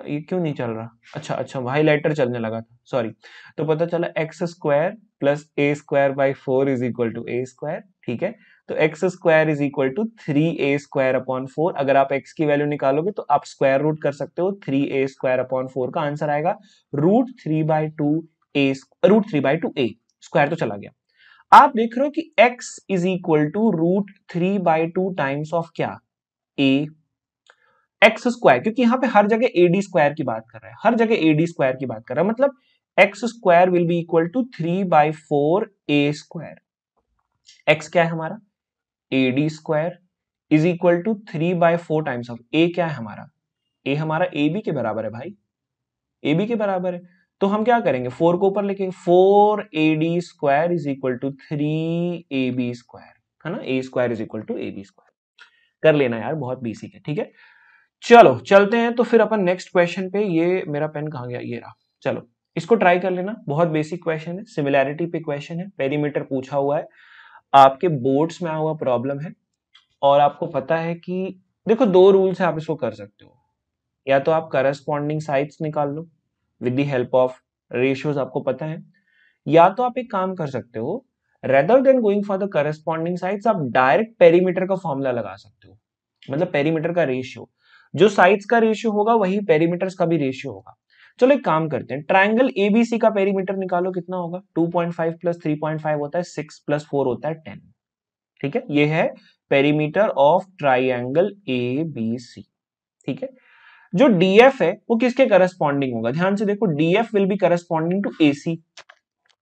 ये क्यों नहीं चल रहा अच्छा अच्छा भाई लेटर चलने लगा था सॉरी तो पता चला x square plus A square by four is equal to A square ठीक है तो x square is equal to three a square upon four अगर आप एक्स की वैल्यू निकालोगे तो आप स्क्वायर रूट कर सकते हो three a square upon four का आंसर आएगा root three by two a root three by two A square तो चला गया आप देख रहे हो कि x is equal to root three by two times of क्या ए एक्स स्क्वायर क्योंकि यहां पे हर जगह एडी स्क्वायर की बात कर रहा है हर जगह एडी स्क्वायर की बात कर रहा है मतलब x square will be equal to three by four A square x क्या है हमारा AD square is equal to three by four times of a क्या है हमारा ए हमारा ए बी के बराबर है भाई ए बी के बराबर है तो हम क्या करेंगे फोर को ऊपर लिखेंगे four A D square is equal to three A B square है ना A square is equal to A B square कर लेना यार बहुत बेसिक है ठीक है चलो चलते हैं तो फिर अपन नेक्स्ट क्वेश्चन पे ये मेरा पेन कहा गया ये रहा चलो इसको ट्राई कर लेना बहुत बेसिक क्वेश्चन है सिमिलैरिटी पे क्वेश्चन है पेरीमीटर पूछा हुआ है आपके बोर्ड्स में हुआ प्रॉब्लम है और आपको पता है कि देखो दो रूल से आप इसको कर सकते हो या तो आप करस्पॉन्डिंग साइट निकाल लो with the help of ratios आपको पता है या तो आप एक काम कर सकते हो rather than going for the corresponding side आप डायरेक्ट पेरीमीटर का फॉर्मूला लगा सकते हो मतलब पेरीमीटर का रेशियो जो साइड्स का रेशियो होगा वही पेरीमीटर्स का भी रेशियो होगा चलो एक काम करते हैं ट्राइंगल एबीसी का पेरीमीटर निकालो कितना होगा 2.5 प्लस 3.5 होता है 6 प्लस 4 होता है 10 ठीक है ये है पेरीमीटर ऑफ ट्राइंगल एबीसी ठीक है जो डीएफ है वो किसके करस्पॉन्डिंग होगा ध्यान से देखो DF will be corresponding to C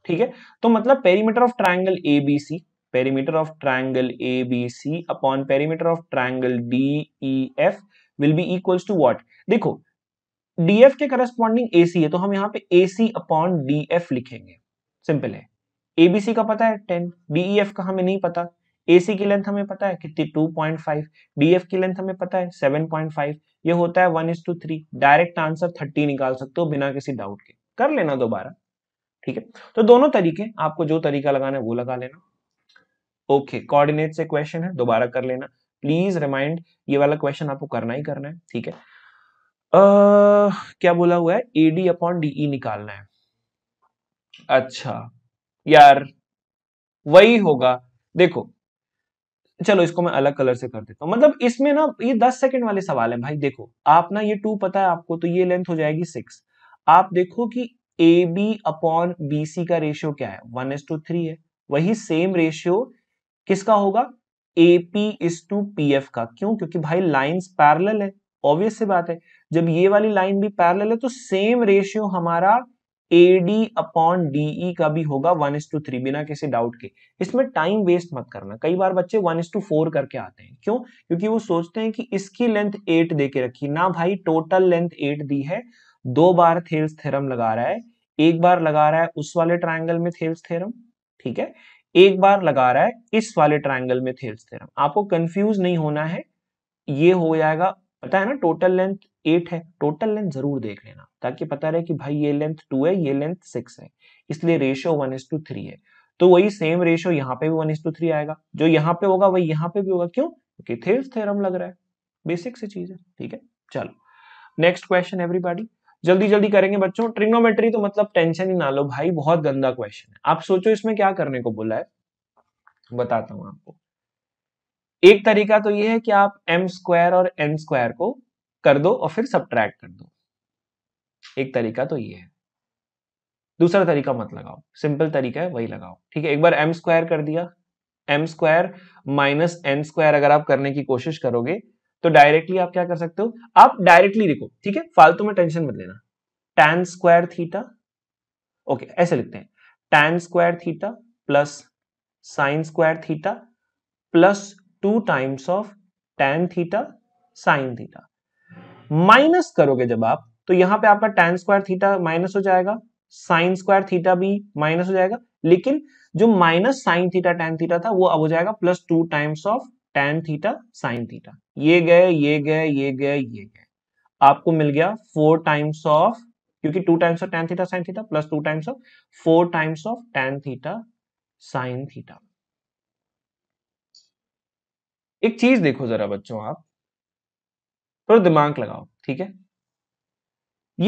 ठीक है तो मतलब perimeter of triangle ABC perimeter of triangle ABC upon perimeter of triangle DEF will be equals to what देखो डीएफ के करस्पॉन्डिंग ए है तो हम यहाँ पे एसी अपॉन डी लिखेंगे सिंपल है एबीसी का पता है टेन डीईएफ e का हमें नहीं पता एसी की लेंथ हमें पता है कितनी 2.5 डीएफ की लेंथ हमें पता है 7.5 ये होता है one is to three direct answer thirty निकाल सकते हो बिना किसी डाउट के कर लेना दोबारा ठीक है तो दोनों तरीके आपको जो तरीका लगाना है वो लगा लेना ओके कोऑर्डिनेट से क्वेश्चन है दोबारा कर लेना प्लीज रिमाइंड ये वाला क्वेश्चन आपको करना ही करना है ठीक है uh, क्या बोला हुआ है एडी अपॉन डीई निकालना है अच्छा यार वही होगा देखो चलो इसको मैं अलग कलर से कर देता हूँ मतलब इसमें ना ये दस सेकंड वाले सवाल है भाई देखो आप ना ये टू पता है आपको तो ये लेंथ हो जाएगी सिक्स आप देखो कि A B upon B C का रेशियो क्या है वन एस टू थ्री है वही सेम रेशियो किसका होगा AP is to P F का क्यों क्योंकि भाई लाइन पैरल है ऑब्वियस से बात है जब ये वाली लाइन भी पैरल है तो सेम रेशियो हमारा AD डी अपॉन डी का भी होगा वन इज टू थ्री बिना किसी डाउट के इसमें टाइम वेस्ट मत करना कई बार बच्चे वन इज टू फोर करके आते हैं क्यों क्योंकि वो सोचते हैं कि इसकी लेंथ एट दे के रखी ना भाई टोटल लेंथ एट दी है दो बार थेल्स थ्योरम लगा रहा है एक बार लगा रहा है उस वाले ट्राइंगल में थेल्स थ्योरम ठीक है एक बार लगा रहा है इस वाले ट्राइंगल में थेल्स थ्योरम आपको कंफ्यूज नहीं होना है ये हो जाएगा पता है ना टोटल लेंथ एट है टोटल लेंथ जरूर देख लेना ताकि पता रहे कि भाई ये लेंथ टू है ये लेंथ सिक्स है इसलिए ratio one is to three है तो वही सेम रेशियो यहाँ पे भी वन इज टू थ्री आएगा जो यहाँ पे होगा वही यहाँ पे भी होगा क्यों क्योंकि थेल्स थ्योरम लग रहा है बेसिक सी चीज है ठीक है चलो नेक्स्ट क्वेश्चन एवरीबॉडी जल्दी जल्दी करेंगे बच्चों ट्रिग्नोमेट्री तो मतलब टेंशन ही ना लो भाई बहुत गंदा क्वेश्चन है आप सोचो इसमें क्या करने को बोला है बताता हूं आपको एक तरीका तो ये है कि आप एम स्क्वायर और एन स्क्वायर को कर दो और फिर सब्ट्रैक्ट कर दो एक तरीका तो ये है दूसरा तरीका मत लगाओ सिंपल तरीका है वही लगाओ ठीक है एक बार एम स्क्वायर कर दिया m square minus n square अगर आप करने की कोशिश करोगे तो डायरेक्टली आप क्या कर सकते हो आप डायरेक्टली लिखो ठीक है फालतू में टेंशन मत लेना टेन स्क्वायर थीटा ओके ऐसे लिखते हैं tan square theta plus sine square theta plus two times of tan theta sine theta minus करोगे जब आप तो यहां पे आपका टेन स्क्वायर थीटा माइनस हो जाएगा साइन स्क्वायर थीटा भी माइनस हो जाएगा लेकिन जो minus sine theta tan theta था वो अब हो जाएगा plus two times of tan theta sine theta ये गए ये गए ये गए ये गए आपको मिल गया फोर टाइम्स ऑफ क्योंकि two times of tan theta sine theta plus two times of four times of tan theta sine theta एक चीज देखो जरा बच्चों आप थोड़ा दिमाग लगाओ ठीक है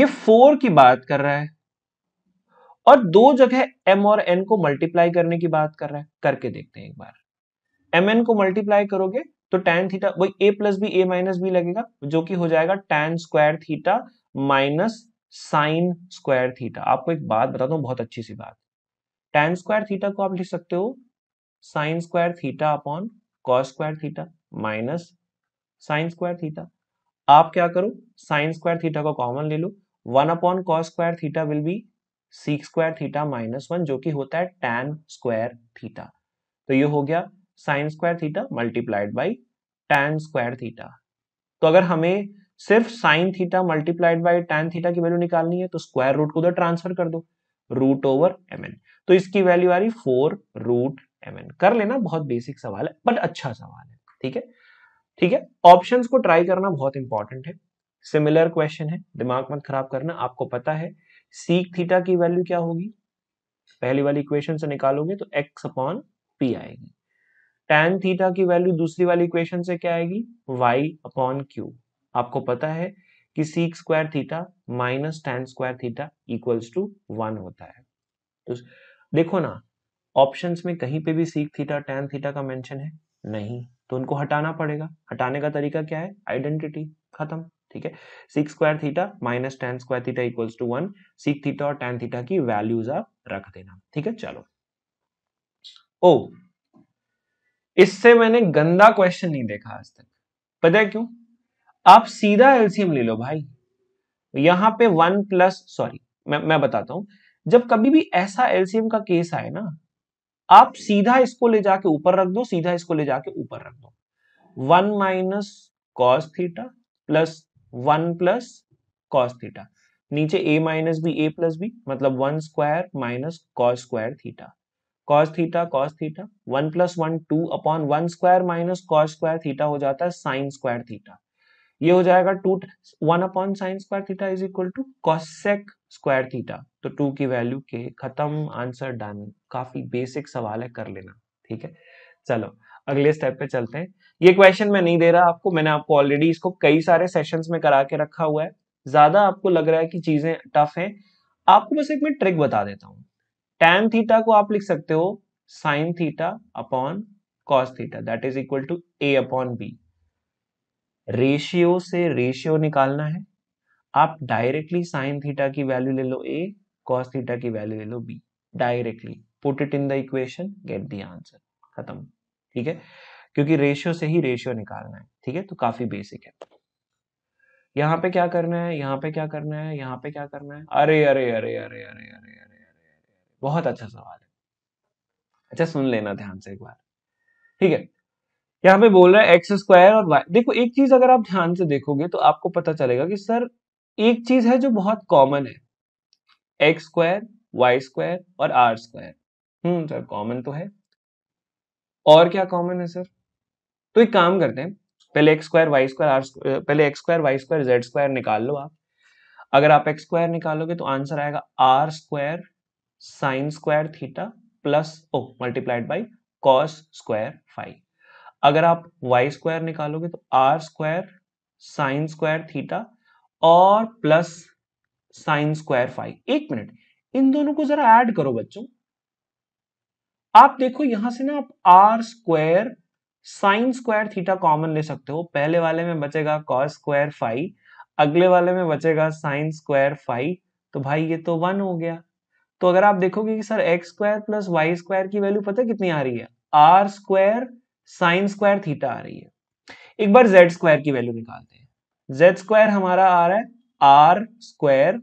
ये फोर की बात कर रहा है और दो जगह एम और एन को मल्टीप्लाई करने की बात कर रहा है करके देखते हैं एक बार एम एन को मल्टीप्लाई करोगे तो टेन थीटा वही a plus b a minus b लगेगा जो कि हो जाएगा tan square theta minus sine square theta आपको एक बात बताता हूँ बहुत अच्छी सी बात टेन स्क्वायर थीटा को आप लिख सकते हो sine square theta upon cos square theta minus sine square theta आप क्या करो साइन स्क्वायर थीटा को कॉमन ले लो one upon cos square theta will be sec square theta minus one जो कि होता है टेन स्क्वायर थीटा तो ये हो गया sine square theta multiplied by tan square theta तो अगर हमें सिर्फ sine theta multiplied by tan theta की वैल्यू निकालनी है तो स्क्वायर रूट को उधर ट्रांसफर कर दो रूट ओवर एम एन तो इसकी वैल्यू आ रही फोर रूट एम एन कर लेना बहुत बेसिक सवाल है बट अच्छा सवाल है ठीक है ठीक है ऑप्शंस को ट्राई करना बहुत इंपॉर्टेंट है सिमिलर क्वेश्चन है दिमाग मत खराब करना आपको पता है सीक थीटा की वैल्यू क्या होगी पहली वाली इक्वेशन से निकालोगे तो एक्स अपॉन पी आएगी टेन थीटा की वैल्यू दूसरी वाली इक्वेशन से क्या आएगी वाई अपॉन क्यू आपको पता है कि sec square theta minus tan square theta equals to one होता है तो देखो ना ऑप्शंस में कहीं पे भी सीक थीटा टेन थीटा का मेंशन है नहीं तो उनको हटाना पड़ेगा हटाने का तरीका क्या है आइडेंटिटी खत्म ठीक है sec square theta minus tan square theta equals to one sec theta और टेन थीटा की वैल्यूज आप रख देना ठीक है चलो ओ इससे मैंने गंदा क्वेश्चन नहीं देखा आज तक पता है क्यों आप सीधा एलसीएम ले लो भाई यहां पे वन प्लस सॉरी मैं मैं बताता हूं जब कभी भी ऐसा एलसीएम का केस आए ना आप सीधा इसको ले जाके ऊपर रख दो सीधा इसको ले जाके ऊपर रख दो one minus cos theta plus one plus cos theta नीचे a minus b a plus b मतलब one square minus cos square theta cos theta cos theta one plus one two upon one square minus cos square theta हो जाता है साइन स्क्वायर थीटा ये हो जाएगा two one upon sine square theta is equal to cosec square theta तो टू की वैल्यू के खत्म आंसर डन काफी बेसिक सवाल है कर लेना ठीक है चलो अगले स्टेप पे चलते हैं ये क्वेश्चन मैं नहीं दे रहा आपको मैंने आपको ऑलरेडी इसको कई सारे सेशंस में करा के रखा हुआ है ज्यादा आपको लग रहा है कि चीजें टफ हैं आपको बस एक मैं ट्रिक बता देता हूँ टेन थीटा को आप लिख सकते हो sine theta upon cos theta that is equal to a upon b ratio से रेशियो निकालना है आप डायरेक्टली साइन थीटा की वैल्यू ले लो ए कॉस थीटा की वैल्यू ले लो b directly put it in the equation get the answer खत्म ठीक है क्योंकि रेशियो से ही रेशियो निकालना है ठीक है तो काफी बेसिक है यहाँ पे क्या करना है यहाँ पे क्या करना है यहाँ पे क्या करना है अरे अरे अरे अरे अरे अरे अरे बहुत अच्छा सवाल है अच्छा सुन लेना ध्यान से एक बार ठीक है यहाँ पे बोल रहा है एक्स स्क्वायर और वाई देखो एक चीज अगर आप ध्यान से देखोगे तो आपको पता चलेगा कि सर एक चीज है जो बहुत कॉमन है एक्स स्क्वायर वाई स्क्वायर और r square hmm sir common तो है और क्या कॉमन है सर तो एक काम करते हैं पहले x square Y square r पहले x square Y square z square निकाल लो आप अगर आप एक्स स्क्वायर निकालोगे तो आंसर आएगा r square sine square theta plus o multiplied by cos square five अगर आप वाई स्क्वायर निकालोगे तो r square sine square theta और प्लस साइन स्क्वायर फाइव एक मिनट इन दोनों को जरा ऐड करो बच्चों आप देखो यहां से ना आप r square sine square theta common ले सकते हो पहले वाले में बचेगा कॉस स्क्वायर फाइव अगले वाले में बचेगा साइन स्क्वायर फाइव तो भाई ये तो वन हो गया तो अगर आप देखोगे कि sir x square plus y square की वैल्यू पता है कितनी आ रही है r square sine square theta आ रही है एक बार जेड स्क्वायर की वैल्यू निकालते हैं जेड स्क्वायर हमारा आ रहा है r square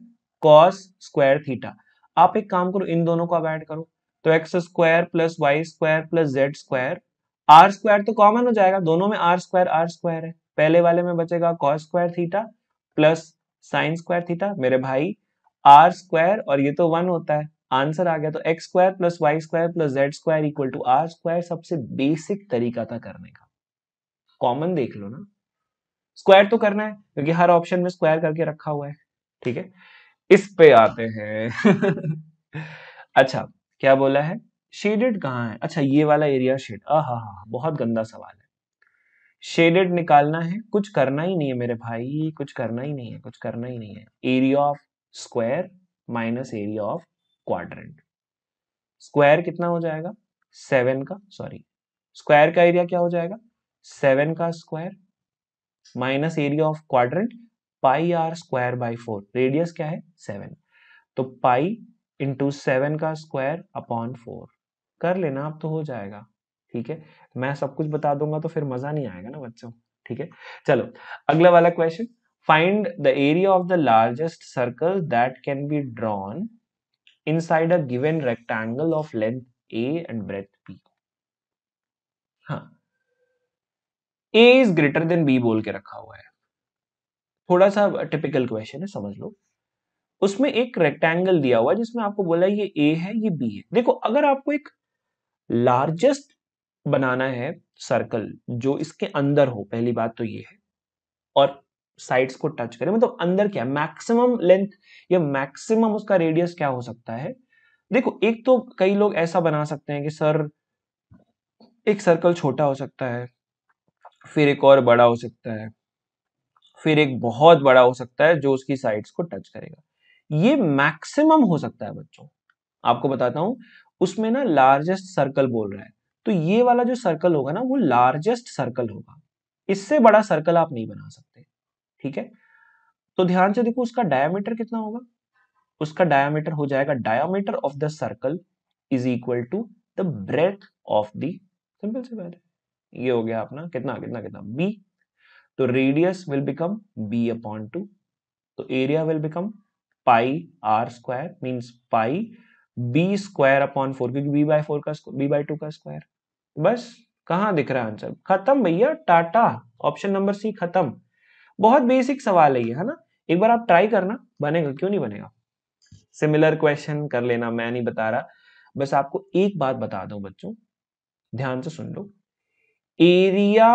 cos square theta आप एक काम करो इन दोनों को आप ऐड करो तो x square plus y square plus z square r square तो कॉमन हो जाएगा दोनों में आर स्क्वायर आर स्क्वायर है पहले वाले में बचेगा cos square theta plus sine square theta मेरे भाई आर स्क्वायर और ये तो वन होता है आंसर आ गया तो x square plus y square plus z square equal to r square सबसे बेसिक तरीका था करने का कॉमन देख लो ना स्क्वायर तो करना है क्योंकि हर ऑप्शन में स्क्वायर करके रखा हुआ है ठीक है इस पे आते हैं अच्छा क्या बोला है शेडेड कहाँ है अच्छा ये वाला एरिया शेड आहा बहुत गंदा सवाल है शेडेड निकालना है कुछ करना ही नहीं है मेरे भाई कुछ करना ही नहीं है कुछ करना ही नहीं है area of square minus area of quadrant square कितना हो जाएगा सेवन का सॉरी स्क्वायर का एरिया क्या हो जाएगा सेवन का square minus area of quadrant pi r square by four radius क्या है सेवन तो पाई इंटू सेवन का स्क्वायर अपॉन फोर कर लेना आप तो हो जाएगा ठीक है मैं सब कुछ बता दूंगा तो फिर मजा नहीं आएगा ना बच्चों ठीक है चलो अगला वाला question find the area of the largest circle that can be drawn inside a given rectangle of length a and breadth b हाँ a is greater than b बोल के रखा हुआ है थोड़ा सा टिपिकल क्वेश्चन है समझ लो उसमें एक रेक्टेंगल दिया हुआ है जिसमें आपको बोला ये ए है ये बी है देखो अगर आपको एक लार्जेस्ट बनाना है सर्कल जो इसके अंदर हो पहली बात तो ये है और साइड्स को टच करें मतलब अंदर क्या मैक्सिमम लेंथ या मैक्सिमम उसका रेडियस क्या हो सकता है देखो एक तो कई लोग ऐसा बना सकते हैं कि सर एक सर्कल छोटा हो सकता है फिर एक और बड़ा हो सकता है फिर एक बहुत बड़ा हो सकता है जो उसकी साइड्स को टच करेगा ये मैक्सिमम हो सकता है बच्चों आपको बताता हूं उसमें ना लार्जेस्ट सर्कल बोल रहा है तो ये वाला जो सर्कल होगा ना वो लार्जेस्ट सर्कल होगा इससे बड़ा सर्कल आप नहीं बना सकते ठीक है तो ध्यान से देखो उसका डायामीटर कितना होगा उसका डायामीटर हो जाएगा diameter of the circle is equal to the breadth of the simple से बात है ये हो गया अपना कितना कितना कितना बी तो radius will become b upon two तो area will become pi r square means pi b square upon four क्योंकि बी बाय फोर का बी बाय टू का स्क्वायर बस कहाँ दिख रहा है आंसर खत्म भैया टाटा ऑप्शन नंबर सी खत्म बहुत बेसिक सवाल है ये है ना एक बार आप ट्राई करना बनेगा क्यों नहीं बनेगा सिमिलर क्वेश्चन कर लेना मैं नहीं बता रहा बस आपको एक बात बता दो बच्चों ध्यान से सुन लो एरिया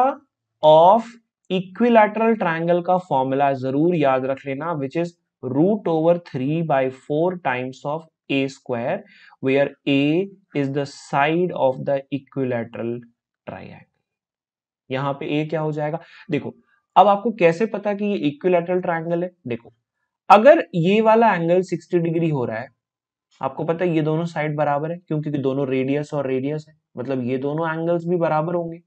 ऑफ इक्विलैटरल ट्राइंगल का फॉर्मूला जरूर याद रख लेना which is root over three by four times of a square where a is the side of the equilateral triangle यहां पे ए क्या हो जाएगा देखो अब आपको कैसे पता कि ये इक्विलेटरल ट्राइंगल है देखो अगर ये वाला एंगल 60 डिग्री हो रहा है आपको पता है ये दोनों साइड बराबर है क्योंकि दोनों रेडियस और रेडियस है मतलब ये दोनों एंगल्स भी बराबर होंगे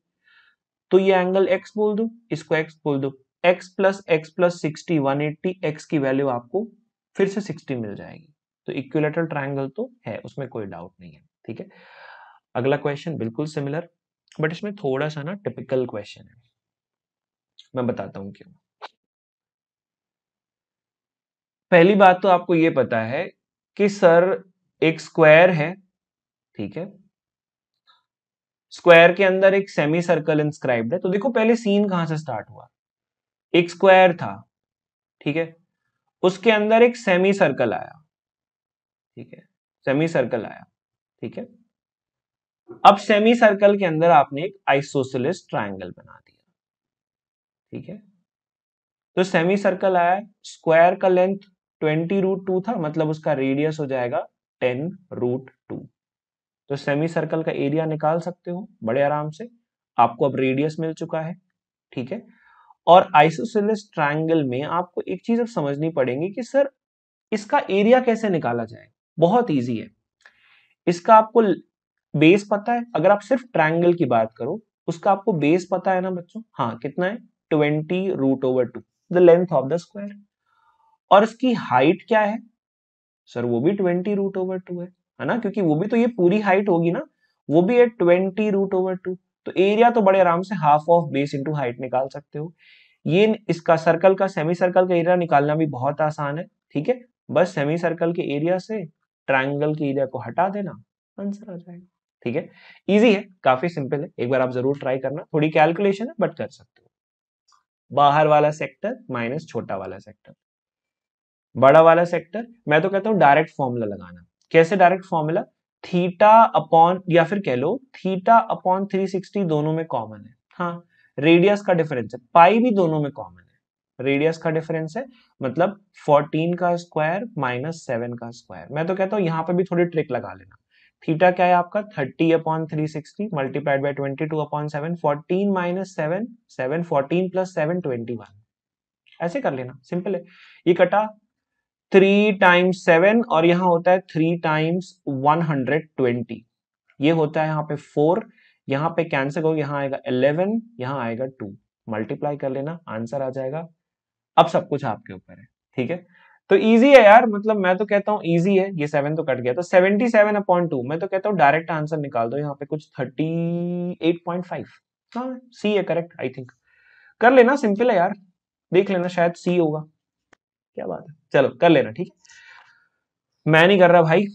तो ये एंगल x बोल दो इसको x बोल दो x plus x plus sixty one eighty x की वैल्यू आपको फिर से 60 मिल जाएगी तो इक्विलेटरल ट्राइंगल तो है उसमें कोई डाउट नहीं है ठीक है अगला क्वेश्चन बिल्कुल सिमिलर बट इसमें थोड़ा सा ना टिपिकल क्वेश्चन है मैं बताता हूं क्यों पहली बात तो आपको यह पता है कि सर एक स्क्वायर है ठीक है स्क्वायर के अंदर एक सेमी सर्कल इंस्क्राइब्ड है तो देखो पहले सीन कहां से स्टार्ट हुआ एक स्क्वायर था ठीक है उसके अंदर एक सेमी सर्कल आया ठीक है सेमी सर्कल आया ठीक है अब सेमी सर्कल के अंदर आपने एक आइसोसिलिस ट्रायंगल बना दिया ठीक है तो सेमी सर्कल आया स्क्वायर का लेंथ ट्वेंटी रूट टू था मतलब उसका रेडियस हो जाएगा टेन रूट टू तो सेमी सर्कल का एरिया निकाल सकते हो बड़े आराम से आपको अब रेडियस मिल चुका है ठीक है और आइसोसेलिस ट्रायंगल में आपको एक चीज अब समझनी पड़ेगी कि सर इसका एरिया कैसे निकाला जाए बहुत इजी है इसका आपको बेस पता है अगर आप सिर्फ ट्रायंगल की बात करो उसका आपको बेस पता है ना बच्चों हाँ कितना है twenty root over two the length of the square और इसकी हाइट क्या है सर वो भी ट्वेंटी रूट ओवर टू है है ना क्योंकि वो भी तो ये पूरी हाइट होगी ना वो भी है ट्वेंटी रूट ओवर टू तो एरिया तो बड़े आराम से half of base into height निकाल सकते हो ये इसका सर्कल का सेमी सर्कल का एरिया निकालना भी बहुत आसान है ठीक है बस सेमी सर्कल के एरिया से ट्राइंगल के एरिया को हटा देना आंसर आ जाएगा ठीक है इजी है काफी सिंपल है एक बार आप जरूर ट्राई करना थोड़ी कैलकुलेशन है बट कर सकते हो बाहर वाला सेक्टर माइनस छोटा वाला सेक्टर बड़ा वाला सेक्टर मैं तो कहता हूं डायरेक्ट फॉर्मूला लगाना कैसे डायरेक्ट फॉर्मूला थीटा अपॉन या फिर कह लो थीटा अपॉन 360 दोनों में कॉमन है हाँ रेडियस का डिफरेंस है पाई भी दोनों में कॉमन है रेडियस का डिफरेंस है मतलब 14 का स्क्वायर माइनस सेवन का स्क्वायर मैं तो कहता हूँ यहां पर भी थोड़ी ट्रिक लगा लेना थीटा क्या है आपका thirty upon three sixty multiplied by twenty two upon seven fourteen minus seven seven fourteen plus seven twenty one ऐसे कर लेना सिंपल है ये कटा थ्री टाइम्स सेवन और यहां होता है three times one hundred twenty ये होता है यहाँ पे फोर यहाँ पे कैंसिल हो यहाँ आएगा इलेवन यहाँ आएगा टू मल्टीप्लाई कर लेना आंसर आ जाएगा अब सब कुछ आपके ऊपर है ठीक है तो इजी है यार मतलब मैं तो कहता हूँ इजी है ये सेवन तो कट गया तो सेवेंटी सेवन अपॉइंट टू मैं तो कहता हूँ डायरेक्ट आंसर निकाल दो यहाँ पे कुछ thirty eight point five C है करेक्ट आई थिंक कर लेना सिंपल है यार देख लेना शायद सी होगा क्या बात है चलो कर लेना ठीक है मैं नहीं कर रहा भाई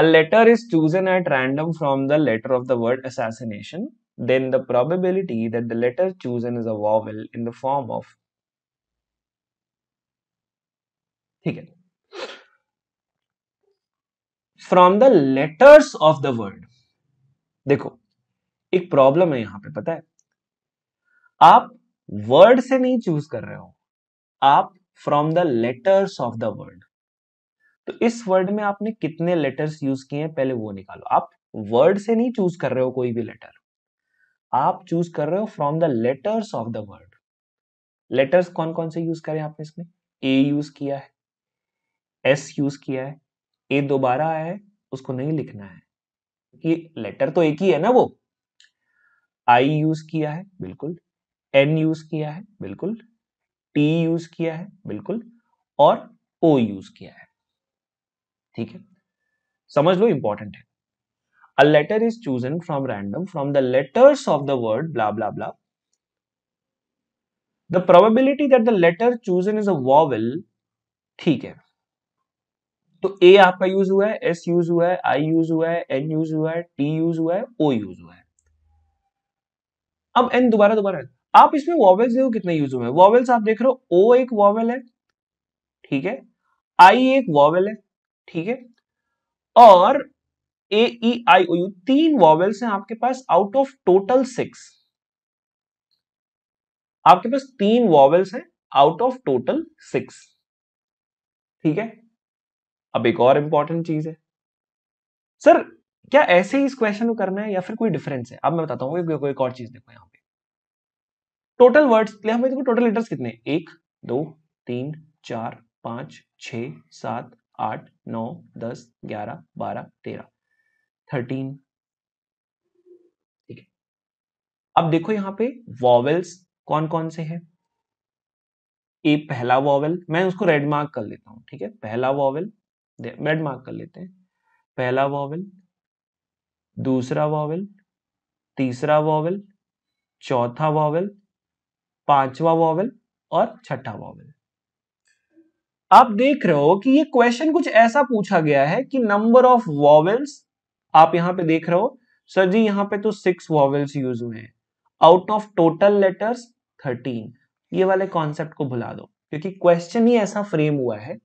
a letter is chosen at random from the letter of the word assassination then the probability that the letter chosen is a vowel in the form of ठीक है from the letters of the word देखो एक प्रॉब्लम है यहां पे पता है आप वर्ड से नहीं चूज कर रहे हो आप from the letters of the word तो इस वर्ड में आपने कितने लेटर्स यूज किए हैं पहले वो निकालो आप वर्ड से नहीं चूज कर रहे हो कोई भी लेटर आप चूज कर रहे हो from the letters of the word letters कौन कौन से यूज करें आपने इसमें ए यूज किया है एस यूज किया है ए दोबारा आया है उसको नहीं लिखना है कि लेटर तो एक ही है ना वो आई यूज किया है बिल्कुल एन यूज किया है बिल्कुल टी यूज किया है बिल्कुल और ओ यूज किया है ठीक है समझ लो इंपॉर्टेंट है a letter is chosen from random from the letters of the word blah blah blah the probability that the letter chosen is a vowel ठीक है तो ए आपका यूज हुआ है एस यूज हुआ है आई यूज हुआ है एन यूज हुआ है टी यूज हुआ है ओ यूज हुआ है अब एन दोबारा दोबारा आप इसमें वॉवेल्स देखो कितने यूज हुए हैं वॉवेल्स आप देख रहे हो ओ एक वॉवेल है ठीक है आई एक वॉवेल है ठीक है और ए ई आई ओ यू तीन वॉवेल्स हैं आपके पास आउट ऑफ टोटल सिक्स आपके पास तीन वॉवेल्स हैं आउट ऑफ टोटल सिक्स ठीक है अब एक और इंपॉर्टेंट चीज है सर क्या ऐसे ही इस क्वेश्चन को करना है या फिर कोई डिफरेंस है अब मैं बताता हूँ कोई कोई और चीज देखो यहाँ पे टोटल वर्ड्स ले हमें देखो टोटल लेटर्स कितने एक दो तीन चार पांच छ सात आठ नौ दस ग्यारह बारह तेरह थर्टीन ठीक है अब देखो यहाँ पे वॉवेल्स कौन कौन से हैं ए पहला वॉवेल मैं उसको रेड मार्क कर लेता हूं ठीक है पहला वॉवेल मेड मार्क कर लेते हैं पहला वॉवल दूसरा वॉवल तीसरा वॉवल चौथा वॉवल पांचवा वॉवल और छठा वॉवल आप देख रहे हो कि ये क्वेश्चन कुछ ऐसा पूछा गया है कि नंबर ऑफ वॉवल्स आप यहां पे देख रहे हो सर जी यहां पे तो सिक्स वॉवल्स यूज हुए हैं out of total letters thirteen ये वाले कॉन्सेप्ट को भुला दो क्योंकि क्वेश्चन ही ऐसा फ्रेम हुआ है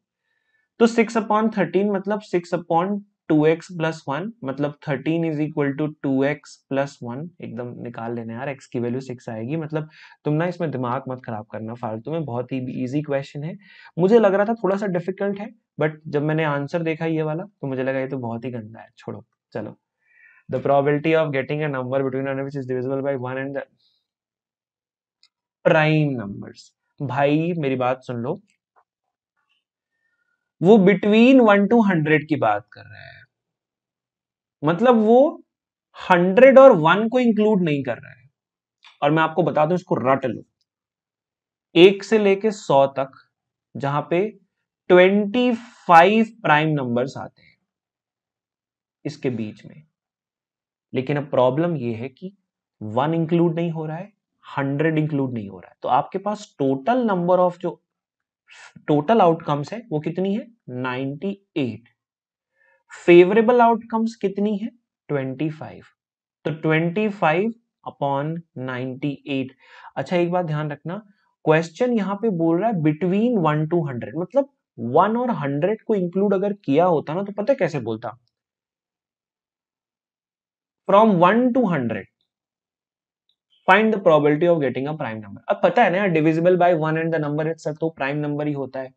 तो सिक्स अपॉन थर्टीन मतलब six upon two x plus one मतलब thirteen is equal to two x plus one एकदम निकाल लेने यार एक्स की वैल्यू सिक्स आएगी मतलब तुम ना इसमें दिमाग मत खराब करना फालतू में बहुत ही इजी क्वेश्चन है मुझे लग रहा था थोड़ा सा डिफिकल्ट है बट जब मैंने आंसर देखा ये वाला तो मुझे लगा ये तो बहुत ही गंदा है छोड़ो चलो the probability of getting a number between which is divisible by one and prime numbers भाई मेरी बात सुन लो वो बिटवीन वन टू हंड्रेड की बात कर रहा है मतलब वो हंड्रेड और वन को इंक्लूड नहीं कर रहा है और मैं आपको बता दूं इसको रट लो एक से लेके सौ तक जहां पे ट्वेंटी फाइव प्राइम नंबर्स आते हैं इसके बीच में लेकिन अब प्रॉब्लम यह है कि वन इंक्लूड नहीं हो रहा है हंड्रेड इंक्लूड नहीं हो रहा है तो आपके पास टोटल नंबर ऑफ जो टोटल आउटकम्स है वो कितनी है 98 फेवरेबल आउटकम्स कितनी है 25 तो 25 अपॉन 98 अच्छा एक बात ध्यान रखना क्वेश्चन यहां पे बोल रहा है बिटवीन वन टू हंड्रेड मतलब वन और हंड्रेड को इंक्लूड अगर किया होता ना तो पता कैसे बोलता from one to hundred find the probability of getting a prime number अब पता है ना divisible by one and the number it तो प्राइम नंबर ही होता है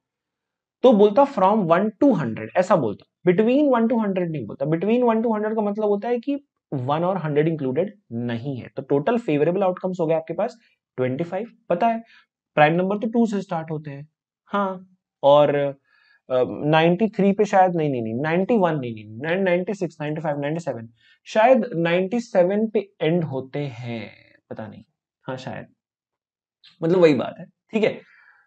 तो बोलता फ्रॉम वन टू हंड्रेड ऐसा बोलता बिटवीन वन टू हंड्रेड नहीं बोलता बिटवीन वन टू हंड्रेड का मतलब होता है कि वन और हंड्रेड इंक्लूडेड नहीं है तो टोटल फेवरेबल आउटकम्स हो गए आपके पास ट्वेंटी फाइव पता है प्राइम नंबर तो टू से स्टार्ट होते हैं हाँ और नाइनटी uh, थ्री पे शायद नहीं नहीं नाइनटी वन नहीं नहीं ninety six ninety five ninety seven शायद नाइनटी सेवन पे एंड होते हैं पता नहीं हाँ शायद मतलब वही बात है ठीक है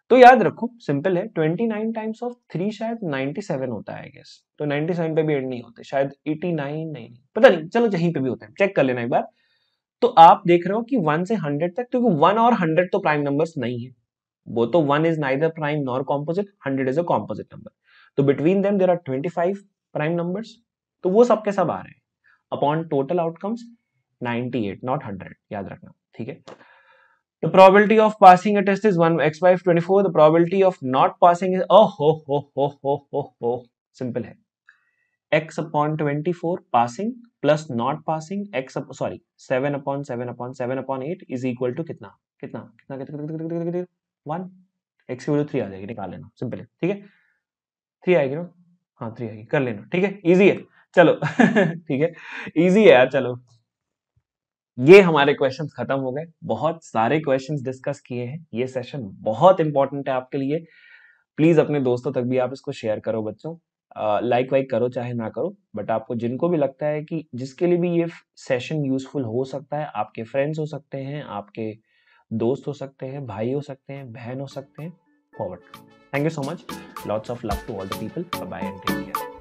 तो याद रखो सिंपल है twenty nine times of three शायद नाइनटी सेवन होता है गेस तो नाइनटी सेवन पे भी एंड नहीं होते शायद एटी नाइन नहीं पता नहीं चलो यहीं पे भी होते हैं चेक कर लेना एक बार तो आप देख रहे हो कि वन से हंड्रेड तक क्योंकि वन और हंड्रेड तो प्राइम नंबर्स नहीं है वो तो one is neither prime nor composite hundred is a composite number तो between them there are twenty five prime numbers तो वो सब के सब आ रहे हैं अपॉन टोटल आउटकम्स 98 not 100 याद रखना ठीक है The probability of passing a test is 1 x by 24. The probability of not passing is oh ho ho ho ho ho ho simple है x upon 24 passing plus not passing x up, sorry 7 upon 7 upon 7 upon 8 is equal to कितना कितना कितना कितना कितना कितना वन एक्स की वैल्यू थ्री आ जाएगी निकाल लेना सिंपल है ठीक है थ्री आएगी ना हाँ थ्री आएगी कर लेना ठीक है ईजी है चलो ठीक है ईजी है यार चलो ये हमारे क्वेश्चन खत्म हो गए बहुत सारे क्वेश्चन डिस्कस किए हैं ये सेशन बहुत इंपॉर्टेंट है आपके लिए प्लीज अपने दोस्तों तक भी आप इसको शेयर करो बच्चों लाइक वाइक करो चाहे ना करो बट आपको जिनको भी लगता है कि जिसके लिए भी ये सेशन यूजफुल हो सकता है आपके फ्रेंड्स हो सकते हैं आपके दोस्त हो सकते हैं भाई हो सकते हैं बहन हो सकते हैं forward thank you so much lots of love to all the people bye and take care